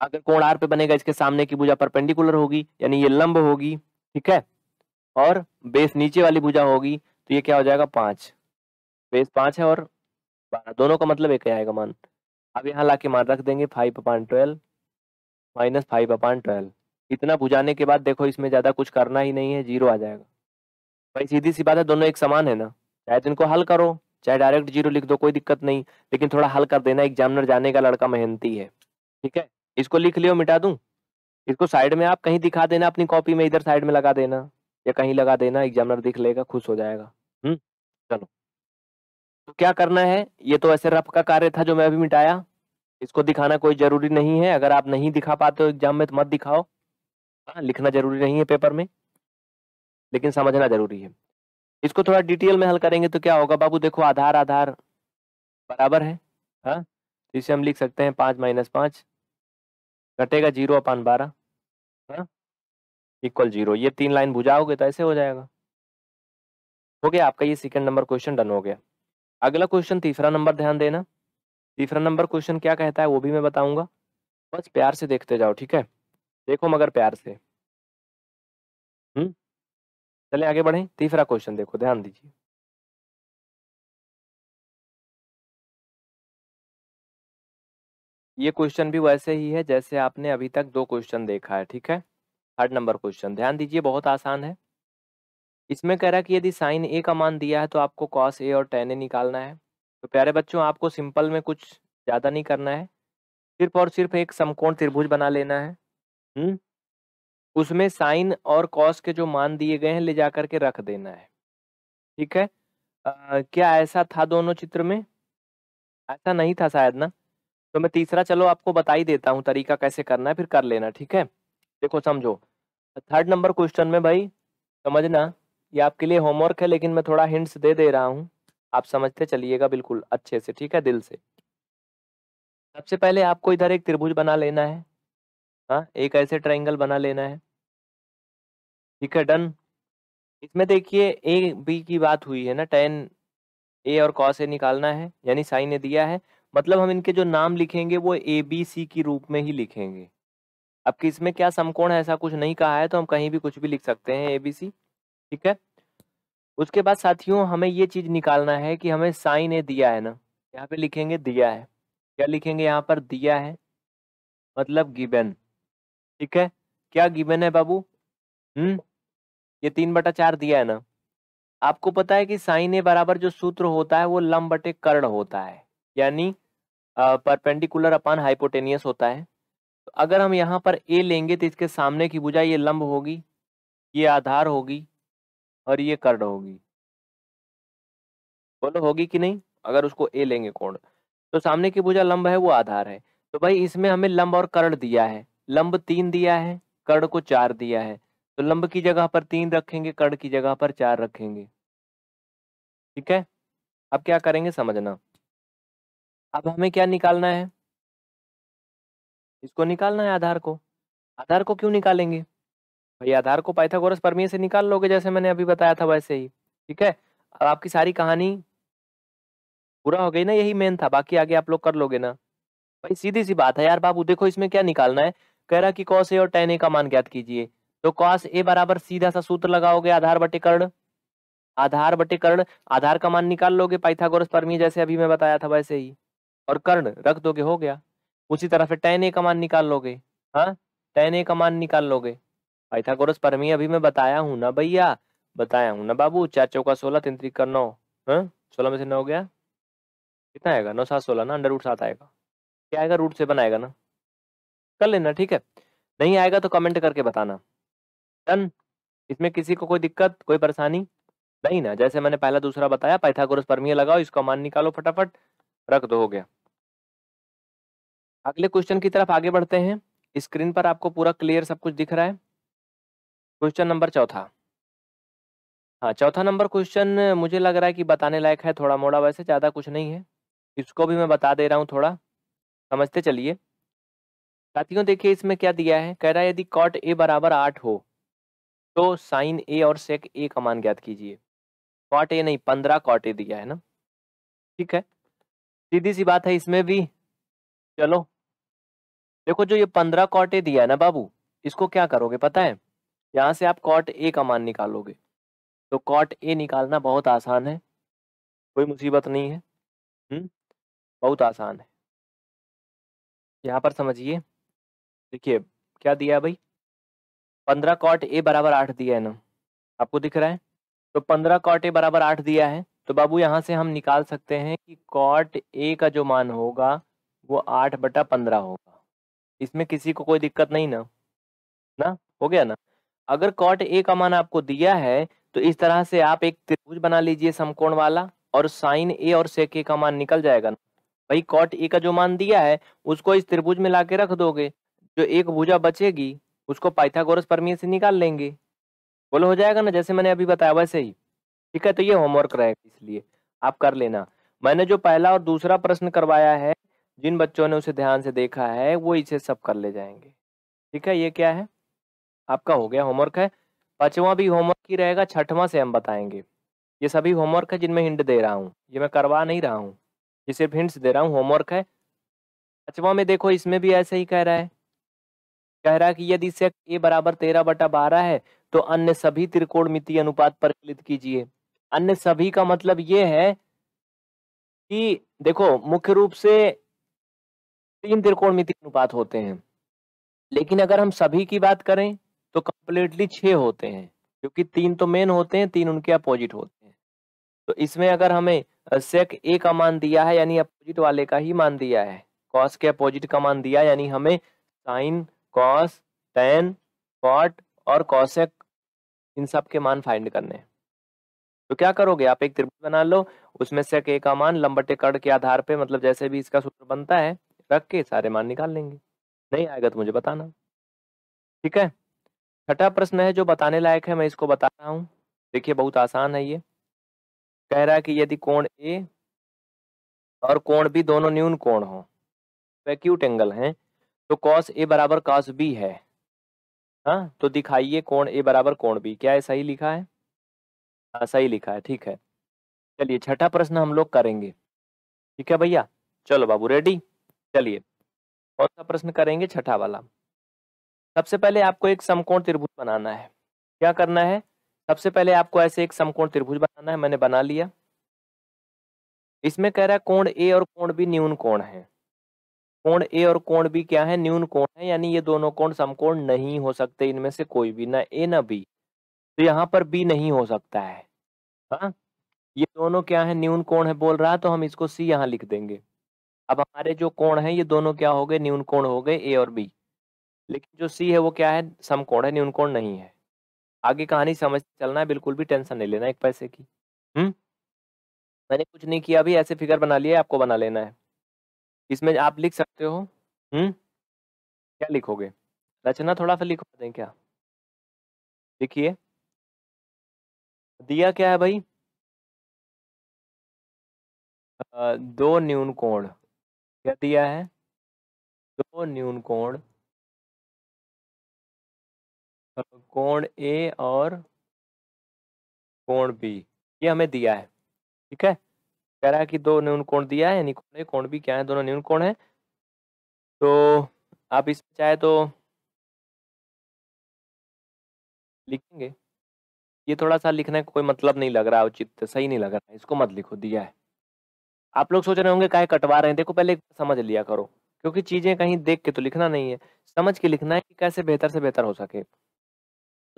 अगर कोण आर पे बनेगा इसके सामने की भुजा परपेंडिकुलर होगी यानी ये लंब होगी ठीक है और बेस नीचे वाली भुजा होगी तो ये क्या हो जाएगा पाँच बेस तो पाँच है और बारह दोनों का मतलब एक ही आएगा मान अब यहाँ ला के मान रख देंगे five upon twelve minus five upon twelve इतना बुझाने के बाद देखो इसमें ज़्यादा कुछ करना ही नहीं है जीरो आ जाएगा भाई सीधी सी बात है दोनों एक समान है ना चाहे तो इनको हल करो चाहे डायरेक्ट जीरो लिख दो कोई दिक्कत नहीं लेकिन थोड़ा हल कर देना एग्जामिनर जाने का लड़का मेहनती है ठीक है इसको लिख लियो मिटा दूँ इसको साइड में आप कहीं दिखा देना अपनी कॉपी में इधर साइड में लगा देना या कहीं लगा देना एग्जामिनर दिख लेगा खुश हो जाएगा हम्म चलो तो क्या करना है ये तो ऐसे रफ का कार्य था जो मैं अभी मिटाया इसको दिखाना कोई जरूरी नहीं है अगर आप नहीं दिखा पाते हो एग्जाम में तो मत दिखाओ हाँ लिखना जरूरी नहीं है पेपर में लेकिन समझना जरूरी है इसको थोड़ा डिटेल में हल करेंगे तो क्या होगा बाबू देखो आधार आधार बराबर है हाँ तो इसे हम लिख सकते हैं पाँच माइनस पाँच घटेगा जीरो अपान बारह हाँ इक्वल जीरो ये तीन लाइन बुझाओगे तो ऐसे हो जाएगा हो गया आपका ये सेकंड नंबर क्वेश्चन डन हो गया अगला क्वेश्चन तीसरा नंबर ध्यान देना तीसरा नंबर क्वेश्चन क्या कहता है वो भी मैं बताऊंगा बस प्यार से देखते जाओ ठीक है देखो मगर प्यार से हम्म चले आगे बढ़े तीसरा क्वेश्चन देखो ध्यान दीजिए ये क्वेश्चन भी वैसे ही है जैसे आपने अभी तक दो क्वेश्चन देखा है ठीक है थर्ड नंबर क्वेश्चन ध्यान दीजिए बहुत आसान है इसमें कह रहा है कि यदि साइन ए का मान दिया है तो आपको कॉस ए और टेन ए निकालना है तो प्यारे बच्चों आपको सिंपल में कुछ ज़्यादा नहीं करना है सिर्फ और सिर्फ एक समकोण त्रिभुज बना लेना है हुँ? हम्म? उसमें साइन और कॉस के जो मान दिए गए हैं ले जा करके रख देना है ठीक है आ, क्या ऐसा था दोनों चित्र में ऐसा नहीं था शायद ना तो मैं तीसरा चलो आपको बता ही देता हूँ तरीका कैसे करना है फिर कर लेना ठीक है देखो समझो थर्ड नंबर क्वेश्चन में भाई समझना ये आपके लिए होमवर्क है लेकिन मैं थोड़ा हिंट्स दे दे रहा हूँ आप समझते चलिएगा बिल्कुल अच्छे से ठीक है दिल से सबसे पहले आपको इधर एक त्रिभुज बना लेना है हाँ एक ऐसे ट्राइंगल बना लेना है ठीक है डन इसमें देखिए ए बी की बात हुई है ना टेन ए और कॉस ए निकालना है यानी साइन ने दिया है मतलब हम इनके जो नाम लिखेंगे वो ए बी सी के रूप में ही लिखेंगे अब कि इसमें क्या समकोण है ऐसा कुछ नहीं कहा है तो हम कहीं भी कुछ भी लिख सकते हैं ए बी सी ठीक है उसके बाद साथियों हमें ये चीज निकालना है कि हमें साइन ए दिया है ना यहाँ पे लिखेंगे दिया है क्या लिखेंगे यहाँ पर दिया है मतलब गिबेन ठीक है क्या गिबेन है बाबू हम्म ये तीन बटा चार दिया है ना आपको पता है कि साइन ए बराबर जो सूत्र होता है वो लम बटे कर्ण होता है यानी परपेंडिकुलर अपान हाइपोटेनियस होता है तो अगर हम यहाँ पर ए लेंगे तो इसके सामने की भुजा ये लंब होगी ये आधार होगी और ये कर्ण होगी बोलो होगी कि नहीं अगर उसको ए लेंगे कोण तो सामने की भुजा लंब है वो आधार है तो भाई इसमें हमें लंब और कर्ण दिया है लंब तीन दिया है कर्ण को चार दिया है तो लंब की जगह पर तीन रखेंगे कर्ण की जगह पर चार रखेंगे ठीक है अब क्या करेंगे समझना अब हमें क्या निकालना है इसको निकालना है आधार को आधार को क्यों निकालेंगे भाई आधार को पाइथागोरस प्रमेय से निकाल लोगे जैसे मैंने अभी बताया था वैसे ही ठीक है अब आपकी सारी कहानी पूरा हो गई ना यही मेन था बाकी आगे आप लोग कर लोगे ना भाई सीधी सी बात है यार बाबू देखो इसमें क्या निकालना है कह रहा कि कॉस ए और टेन ए का मान ज्ञात कीजिए तो कॉस ए बराबर सीधा सा सूत्र लगाओगे आधार बटे कर्ण आधार बटे कर्ण आधार का मान निकाल लोगे पाइथागोरस परमी जैसे अभी मैं बताया था वैसे ही और कर्ण रख दोगे हो गया उसी तरह से टेन ए का मान निकाल लोगे हाँ टेन ए का मान निकाल लोगे पाइथागोरस परमी अभी मैं बताया हूँ ना भैया बताया हूँ ना बाबू चार चौका सोलह तीन त्रिक का नौ हाँ? सोलह में से नौ गया कितना आएगा नौ सात सोलह ना अंडर रूट सात आएगा क्या आएगा रूट सेवन आएगा ना कर लेना ठीक है नहीं आएगा तो कमेंट करके बताना डन इसमें किसी को कोई दिक्कत कोई परेशानी नहीं ना जैसे मैंने पहला दूसरा बताया पाइथागोरस परमिया लगाओ इसका मान निकालो फटाफट रख दो हो गया अगले क्वेश्चन की तरफ आगे बढ़ते हैं स्क्रीन पर आपको पूरा क्लियर सब कुछ दिख रहा है क्वेश्चन नंबर चौथा हाँ चौथा नंबर क्वेश्चन मुझे लग रहा है कि बताने लायक है थोड़ा मोड़ा वैसे ज़्यादा कुछ नहीं है इसको भी मैं बता दे रहा हूँ थोड़ा समझते चलिए साथियों देखिए इसमें क्या दिया है कह रहा है यदि कॉट ए बराबर आठ हो तो साइन ए और सेक ए का मान ज्ञात कीजिए कॉट ए नहीं पंद्रह कॉट ए दिया है ना ठीक है सीधी सी बात है इसमें भी चलो देखो जो ये पंद्रह ए दिया है ना बाबू इसको क्या करोगे पता है यहाँ से आप कॉट ए का मान निकालोगे तो कॉट ए निकालना बहुत आसान है कोई मुसीबत नहीं है हुँ? हम्म, बहुत आसान है यहाँ पर समझिए देखिए क्या दिया है भाई पंद्रह कॉट ए बराबर आठ दिया है ना आपको दिख रहा है तो पंद्रह कॉट ए बराबर आठ दिया है तो बाबू यहाँ से हम निकाल सकते हैं कि कॉट ए का जो मान होगा वो आठ बटा पंद्रह होगा इसमें किसी को कोई दिक्कत नहीं ना ना हो गया ना अगर कॉट ए का मान आपको दिया है तो इस तरह से आप एक त्रिभुज बना लीजिए समकोण वाला और साइन ए और सेक ए का मान निकल जाएगा भाई कॉट ए का जो मान दिया है उसको इस त्रिभुज में ला रख दोगे जो एक भुजा बचेगी उसको पाइथागोरस प्रमेय से निकाल लेंगे बोलो हो जाएगा ना जैसे मैंने अभी बताया वैसे ही ठीक है तो ये होमवर्क रहेगा इसलिए आप कर लेना मैंने जो पहला और दूसरा प्रश्न करवाया है जिन बच्चों ने उसे ध्यान से देखा है वो इसे सब कर ले जाएंगे ठीक है ये क्या है आपका हो गया होमवर्क है पांचवा भी होमवर्क ही रहेगा छठवा से हम बताएंगे ये सभी होमवर्क है जिनमें हिंट दे रहा हूँ ये मैं करवा नहीं रहा हूँ ये सिर्फ हिंट्स दे रहा हूँ होमवर्क है पांचवा में देखो इसमें भी ऐसे ही कह रहा है कह रहा है कि यदि सेक ए बराबर तेरह बटा बारह है तो अन्य सभी त्रिकोण मिति अनुपात परिकलित कीजिए अन्य सभी का मतलब ये है कि देखो मुख्य रूप से तीन त्रिकोण मिति अनुपात होते हैं लेकिन अगर हम सभी की बात करें तो कंप्लीटली छः होते हैं क्योंकि तीन तो मेन होते हैं तीन उनके अपोजिट होते हैं तो इसमें अगर हमें सेक ए का मान दिया है यानी अपोजिट वाले का ही मान दिया है कॉस के अपोजिट का मान दिया यानी हमें साइन कॉस टेन कॉट और कॉसेक इन सब के मान फाइंड करने हैं तो क्या करोगे आप एक त्रिभुज बना लो उसमें सेक ए का मान लंबटे कर्ण के आधार पे मतलब जैसे भी इसका सूत्र बनता है रख के सारे मान निकाल लेंगे नहीं आएगा तो मुझे बताना ठीक है छठा प्रश्न है जो बताने लायक है मैं इसको बता रहा हूँ देखिए बहुत आसान है ये कह रहा है कि यदि कोण ए और कोण बी दोनों न्यून कोण हो वैक्यूट एंगल हैं तो कॉस ए बराबर कॉस बी है हाँ तो दिखाइए कोण ए बराबर कोण बी क्या है सही लिखा है हाँ सही लिखा है ठीक है चलिए छठा प्रश्न हम लोग करेंगे ठीक है भैया चलो बाबू रेडी चलिए कौन सा प्रश्न करेंगे छठा वाला सबसे पहले आपको एक समकोण त्रिभुज बनाना है क्या करना है सबसे पहले आपको ऐसे एक समकोण त्रिभुज बनाना है मैंने बना लिया इसमें कह रहा है कोण ए और कोण बी न्यून कोण है कोण ए और कोण बी क्या है न्यून कोण है यानी ये दोनों कोण समकोण नहीं हो सकते इनमें से कोई भी ना ए ना बी तो यहाँ पर बी नहीं हो सकता है हा? ये दोनों क्या है न्यून कोण है बोल रहा तो हम इसको सी यहाँ लिख देंगे अब हमारे जो कोण है ये दोनों क्या हो गए न्यून कोण हो गए ए और बी लेकिन जो सी है वो क्या है समकोण है न्यूनकोण नहीं है आगे कहानी समझ चलना है बिल्कुल भी टेंशन नहीं लेना एक पैसे की हम्म मैंने कुछ नहीं किया अभी ऐसे फिगर बना लिया आपको बना लेना है इसमें आप लिख सकते हो हम्म क्या लिखोगे रचना थोड़ा सा लिखवा दें क्या लिखिए दिया क्या है भाई दो न्यून कोण क्या दिया है दो न्यून कोण कोण ए और कोण बी ये हमें दिया है ठीक है कह रहा है कि दो न्यून कोण दिया है यानी कोण ए कोण बी क्या है दोनों न्यून कोण है तो आप इसमें चाहे तो लिखेंगे ये थोड़ा सा लिखने का कोई मतलब नहीं लग रहा उचित सही नहीं लग रहा इसको मत लिखो दिया है आप लोग सोच रहे होंगे काहे कटवा रहे हैं देखो पहले समझ लिया करो क्योंकि चीजें कहीं देख के तो लिखना नहीं है समझ के लिखना है कि कैसे बेहतर से बेहतर हो सके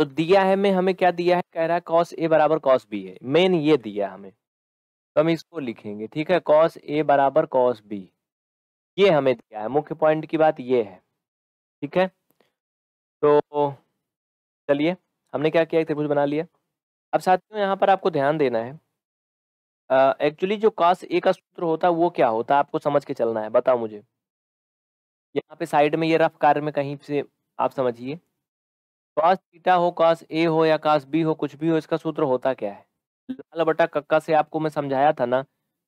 तो दिया है में हमें क्या दिया है कह रहा है कॉस ए बराबर कॉस बी है मेन ये दिया हमें तो हम इसको लिखेंगे ठीक है कॉस ए बराबर कॉस बी ये हमें दिया है मुख्य पॉइंट की बात ये है ठीक है तो चलिए हमने क्या किया त्रिभुज बना लिया अब साथियों यहाँ पर आपको ध्यान देना है एक्चुअली जो कॉस ए का सूत्र होता है वो क्या होता है आपको समझ के चलना है बताओ मुझे यहाँ पे साइड में ये रफ कार्य में कहीं से आप समझिए कॉस थीटा हो कॉस ए हो या कॉस बी हो कुछ भी हो इसका सूत्र होता क्या है लाल बटा कक्का से आपको मैं समझाया था ना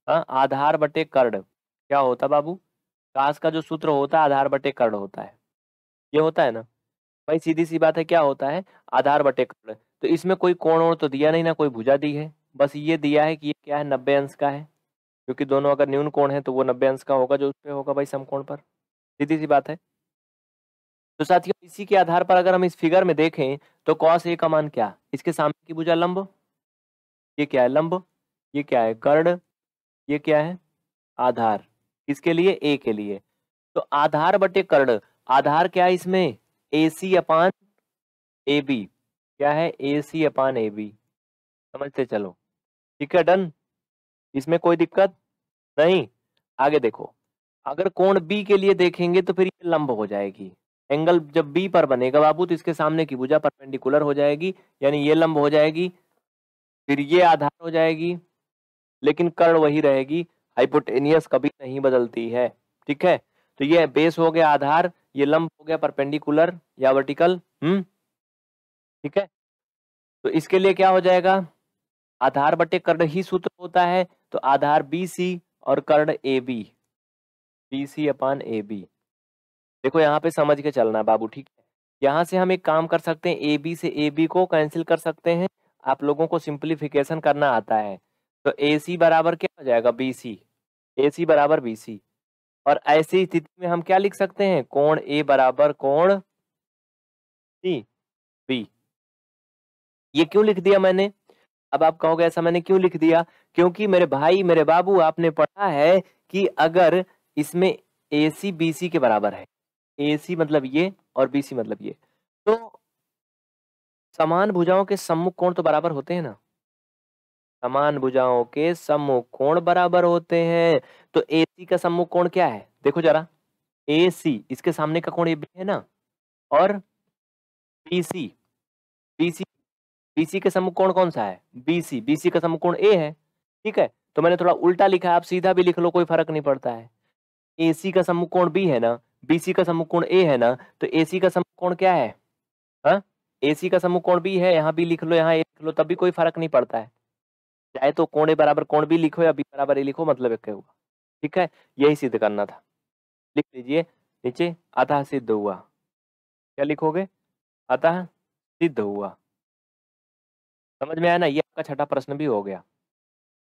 आ, हाँ, आधार बटे कर्ण क्या होता बाबू कास का जो सूत्र होता है आधार बटे कर्ण होता है ये होता है ना भाई सीधी सी बात है क्या होता है आधार बटे कर्ण तो इसमें कोई कोण और तो दिया नहीं ना कोई भुजा दी है बस ये दिया है कि ये क्या है नब्बे अंश का है क्योंकि दोनों अगर न्यून कोण है तो वो नब्बे अंश का होगा जो उस पर होगा भाई समकोण पर सीधी सी बात है तो साथियों इसी के आधार पर अगर हम इस फिगर में देखें तो कॉस ए का मान क्या इसके सामने की भुजा लंब ये क्या है लंब ये क्या है कर्ण ये क्या है आधार इसके लिए ए के लिए तो आधार बटे कर्ण आधार क्या है इसमें ए सी अपान ए बी क्या है A C upon A B समझते चलो ठीक है डन इसमें कोई दिक्कत नहीं आगे देखो अगर कोण बी के लिए देखेंगे तो फिर ये लंब हो जाएगी एंगल जब बी पर बनेगा बाबू तो इसके सामने की भुजा परपेंडिकुलर हो जाएगी यानी ये लंब हो जाएगी फिर ये आधार हो जाएगी लेकिन कर्ण वही रहेगी हाइपोटेनियस कभी नहीं बदलती है ठीक है तो ये बेस हो गया आधार ये लंब हो गया परपेंडिकुलर या वर्टिकल हम्म ठीक है तो इसके लिए क्या हो जाएगा आधार बटे कर्ण ही सूत्र होता है तो आधार बी सी और कर्ण A B B C upon A B देखो यहाँ पे समझ के चलना है बाबू ठीक है यहाँ से हम एक काम कर सकते हैं ए बी से ए बी को कैंसिल कर सकते हैं आप लोगों को सिंप्लीफिकेशन करना आता है तो ए सी बराबर क्या हो जाएगा बी सी ए सी बराबर बी सी और ऐसी स्थिति में हम क्या लिख सकते हैं कोण ए बराबर कोण सी बी ये क्यों लिख दिया मैंने अब आप कहोगे ऐसा मैंने क्यों लिख दिया क्योंकि मेरे भाई मेरे बाबू आपने पढ़ा है कि अगर इसमें ए सी बी सी के बराबर है ए सी मतलब ये और बी सी मतलब ये तो समान भुजाओं के सम्मुख कोण तो बराबर होते हैं ना समान भुजाओं के सम्मुख कोण बराबर होते हैं तो ए सी का सम्मुख कोण क्या है देखो जरा ए सी इसके सामने का कोण ये भी है ना और B C B C B C के सम्मुख कोण कौन सा है बी सी बी सी का सम्मुख कोण ए है ठीक है तो मैंने थोड़ा उल्टा लिखा है आप सीधा भी लिख लो कोई फर्क नहीं पड़ता है ए सी का सम्मुख कोण बी है ना बीसी का समूह कोण ए है ना तो एसी का समूह कोण क्या है हाँ एसी का समूह कोण बी है यहाँ बी लिख लो यहाँ ए लिख लो तब भी कोई फर्क नहीं पड़ता है चाहे तो कोण ए बराबर कोण बी लिखो या बी बराबर ए लिखो मतलब एक हुआ ठीक है यही सिद्ध करना था लिख लीजिए नीचे अतः सिद्ध हुआ क्या लिखोगे अतः सिद्ध हुआ समझ में आया ना ये आपका छठा प्रश्न भी हो गया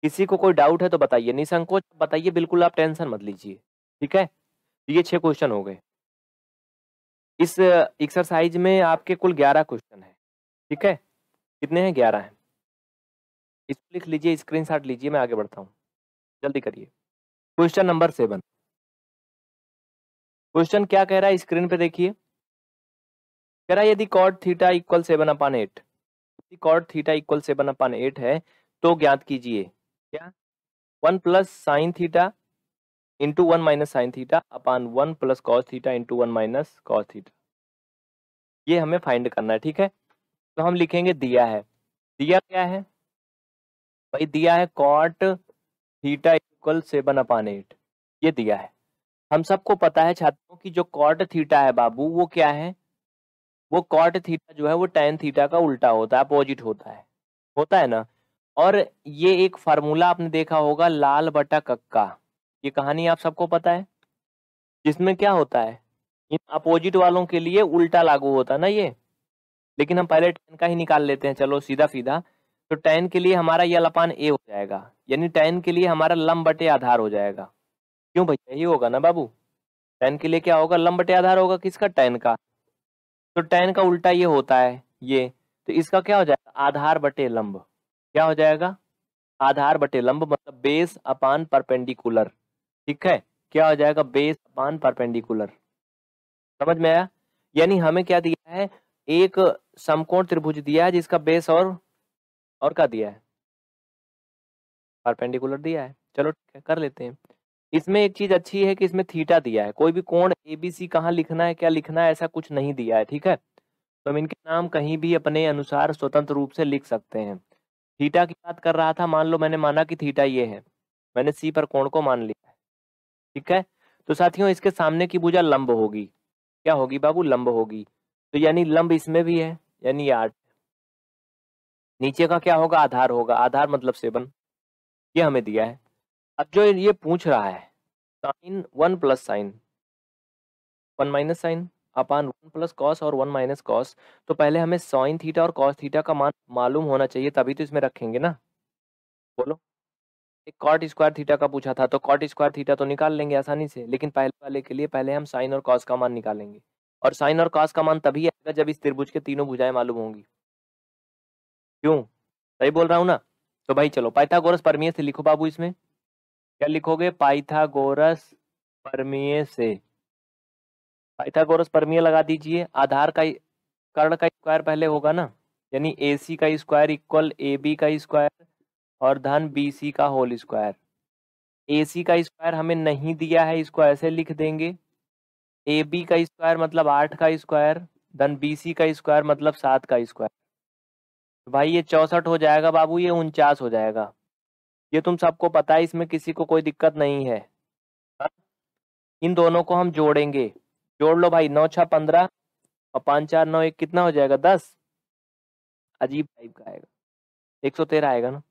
किसी को कोई डाउट है तो बताइए निसंकोच बताइए बिल्कुल आप टेंशन मत लीजिए ठीक है ये छः क्वेश्चन हो गए इस एक्सरसाइज में आपके कुल ग्यारह क्वेश्चन है ठीक है कितने हैं ग्यारह हैं इसको लिख लीजिए स्क्रीन शॉट लीजिए मैं आगे बढ़ता हूँ जल्दी करिए क्वेश्चन नंबर सेवन क्वेश्चन क्या कह रहा है स्क्रीन पे देखिए कह रहा है यदि cot theta equal seven upon eight यदि cot theta equal seven upon eight है तो ज्ञात कीजिए क्या one plus sine theta into one minus sine theta upon one plus cos theta into one minus cos theta ये हमें find करना है ठीक है तो हम लिखेंगे दिया है दिया क्या है भाई दिया है cot theta equal seven upon eight ये दिया है हम सबको पता है छात्रों की जो कॉट थीटा है बाबू वो क्या है वो कॉट थीटा जो है वो टेन थीटा का उल्टा होता है अपोजिट होता है होता है ना और ये एक फार्मूला आपने देखा होगा लाल बटा कक्का ये कहानी आप सबको पता है जिसमें क्या होता है इन अपोजिट वालों के लिए उल्टा लागू होता है ना ये लेकिन हम पहले टेन का ही निकाल लेते हैं चलो सीधा सीधा तो टेन के लिए हमारा यह लपान ए हो जाएगा यानी टेन के लिए हमारा लम बटे आधार हो जाएगा क्यों भैया यही होगा ना बाबू टेन के लिए क्या होगा लम बटे आधार होगा किसका टेन का तो टेन का उल्टा ये होता है ये तो इसका क्या हो जाएगा आधार बटे लंब क्या हो जाएगा आधार बटे लंब मतलब बेस अपान परपेंडिकुलर ठीक है क्या हो जाएगा बेस अपान परपेंडिकुलर समझ में आया यानी हमें क्या दिया है एक समकोण त्रिभुज दिया है जिसका बेस और और का दिया है परपेंडिकुलर दिया है चलो ठीक है कर लेते हैं इसमें एक चीज अच्छी है कि इसमें थीटा दिया है कोई भी कोण ए बी सी कहाँ लिखना है क्या लिखना है ऐसा कुछ नहीं दिया है ठीक है तो हम इनके नाम कहीं भी अपने अनुसार स्वतंत्र रूप से लिख सकते हैं थीटा की बात कर रहा था मान लो मैंने माना कि थीटा ये है मैंने सी पर कोण को मान लिया है ठीक है तो साथियों इसके सामने की भुजा लंब होगी क्या होगी बाबू लंब होगी तो यानी लंब इसमें भी है यानी आठ नीचे का क्या होगा आधार होगा आधार मतलब सेवन ये हमें दिया है अब जो ये पूछ रहा है sine one plus sine one minus sine upon one plus cos और वन माइनस कॉस तो पहले हमें साइन थीटा और कॉस थीटा का मान मालूम होना चाहिए तभी तो इसमें रखेंगे ना बोलो एक कॉट स्क्वायर थीटा का पूछा था तो कॉट स्क्वायर थीटा तो निकाल लेंगे आसानी से लेकिन पहले वाले के लिए पहले हम साइन और कॉस का मान निकालेंगे और साइन और कॉस का मान तभी आएगा जब इस त्रिभुज के तीनों भुजाएं मालूम होंगी क्यों सही बोल रहा हूँ ना तो भाई चलो पाइथागोरस परमीय से लिखो बाबू इसमें क्या लिखोगे पाइथागोरस परमीय से पाइथागोरस परमीय लगा दीजिए आधार का कर्ण का स्क्वायर पहले होगा ना यानी ए सी का स्क्वायर इक्वल ए बी का स्क्वायर और धन बी सी का होल स्क्वायर ए सी का स्क्वायर हमें नहीं दिया है इसको ऐसे लिख देंगे ए बी का स्क्वायर मतलब आठ का स्क्वायर धन बी सी का स्क्वायर मतलब सात का स्क्वायर तो भाई ये चौसठ हो जाएगा बाबू ये उनचास हो जाएगा ये तुम सबको पता है इसमें किसी को कोई दिक्कत नहीं है हाँ? इन दोनों को हम जोड़ेंगे जोड़ लो भाई नौ छः पंद्रह और पाँच चार नौ एक कितना हो जाएगा दस अजीब टाइप का आएगा एक सौ तेरह आएगा ना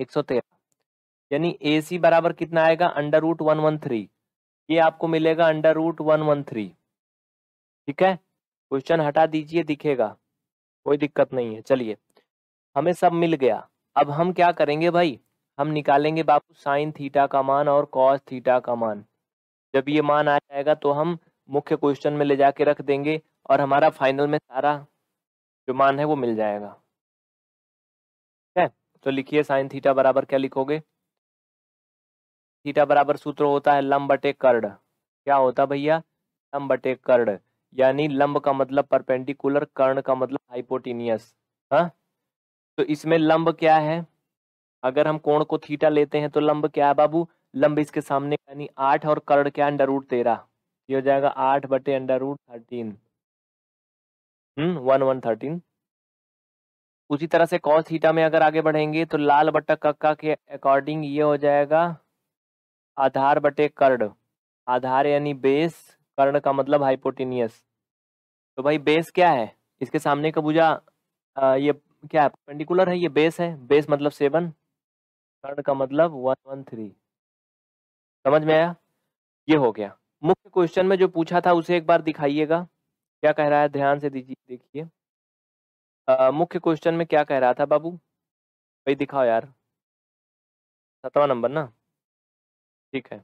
एक सौ तेरह यानी ए सी बराबर कितना आएगा under root one one three ये आपको मिलेगा under root one one three ठीक है क्वेश्चन हटा दीजिए दिखेगा कोई दिक्कत नहीं है चलिए हमें सब मिल गया अब हम क्या करेंगे भाई हम निकालेंगे बापू साइन थीटा का मान और कॉस थीटा का मान जब ये मान आ जाएगा तो हम मुख्य क्वेश्चन में ले जाके रख देंगे और हमारा फाइनल में सारा जो मान है वो मिल जाएगा तो लिखिए साइन थीटा बराबर क्या लिखोगे थीटा बराबर सूत्र होता है लंब बटे कर्ड क्या होता भैया लंब बटे कर्ड यानी लंब का मतलब परपेंडिकुलर कर्ण का मतलब हाइपोटीनियस हाँ तो इसमें लंब क्या है अगर हम कोण को थीटा लेते हैं तो लंब क्या है बाबू लंब इसके सामने यानी आठ और कर्ण क्या अंडर रूट तेरह ये हो जाएगा आठ बटे under root thirteen one one thirteen उसी तरह से कॉस थीटा में अगर आगे बढ़ेंगे तो लाल बटक कक्का के अकॉर्डिंग ये हो जाएगा आधार बटे कर्ण आधार यानी बेस कर्ण का मतलब हाइपोटिनियस तो भाई बेस क्या है इसके सामने का बुझा ये क्या है पेंडिकुलर है ये बेस है बेस मतलब सेवन कर्ण का मतलब वन वन थ्री समझ में आया ये हो गया मुख्य क्वेश्चन में जो पूछा था उसे एक बार दिखाइएगा क्या कह रहा है ध्यान से दीजिए देखिए मुख्य क्वेश्चन में क्या कह रहा था बाबू भाई दिखाओ यार सतवा नंबर ना ठीक है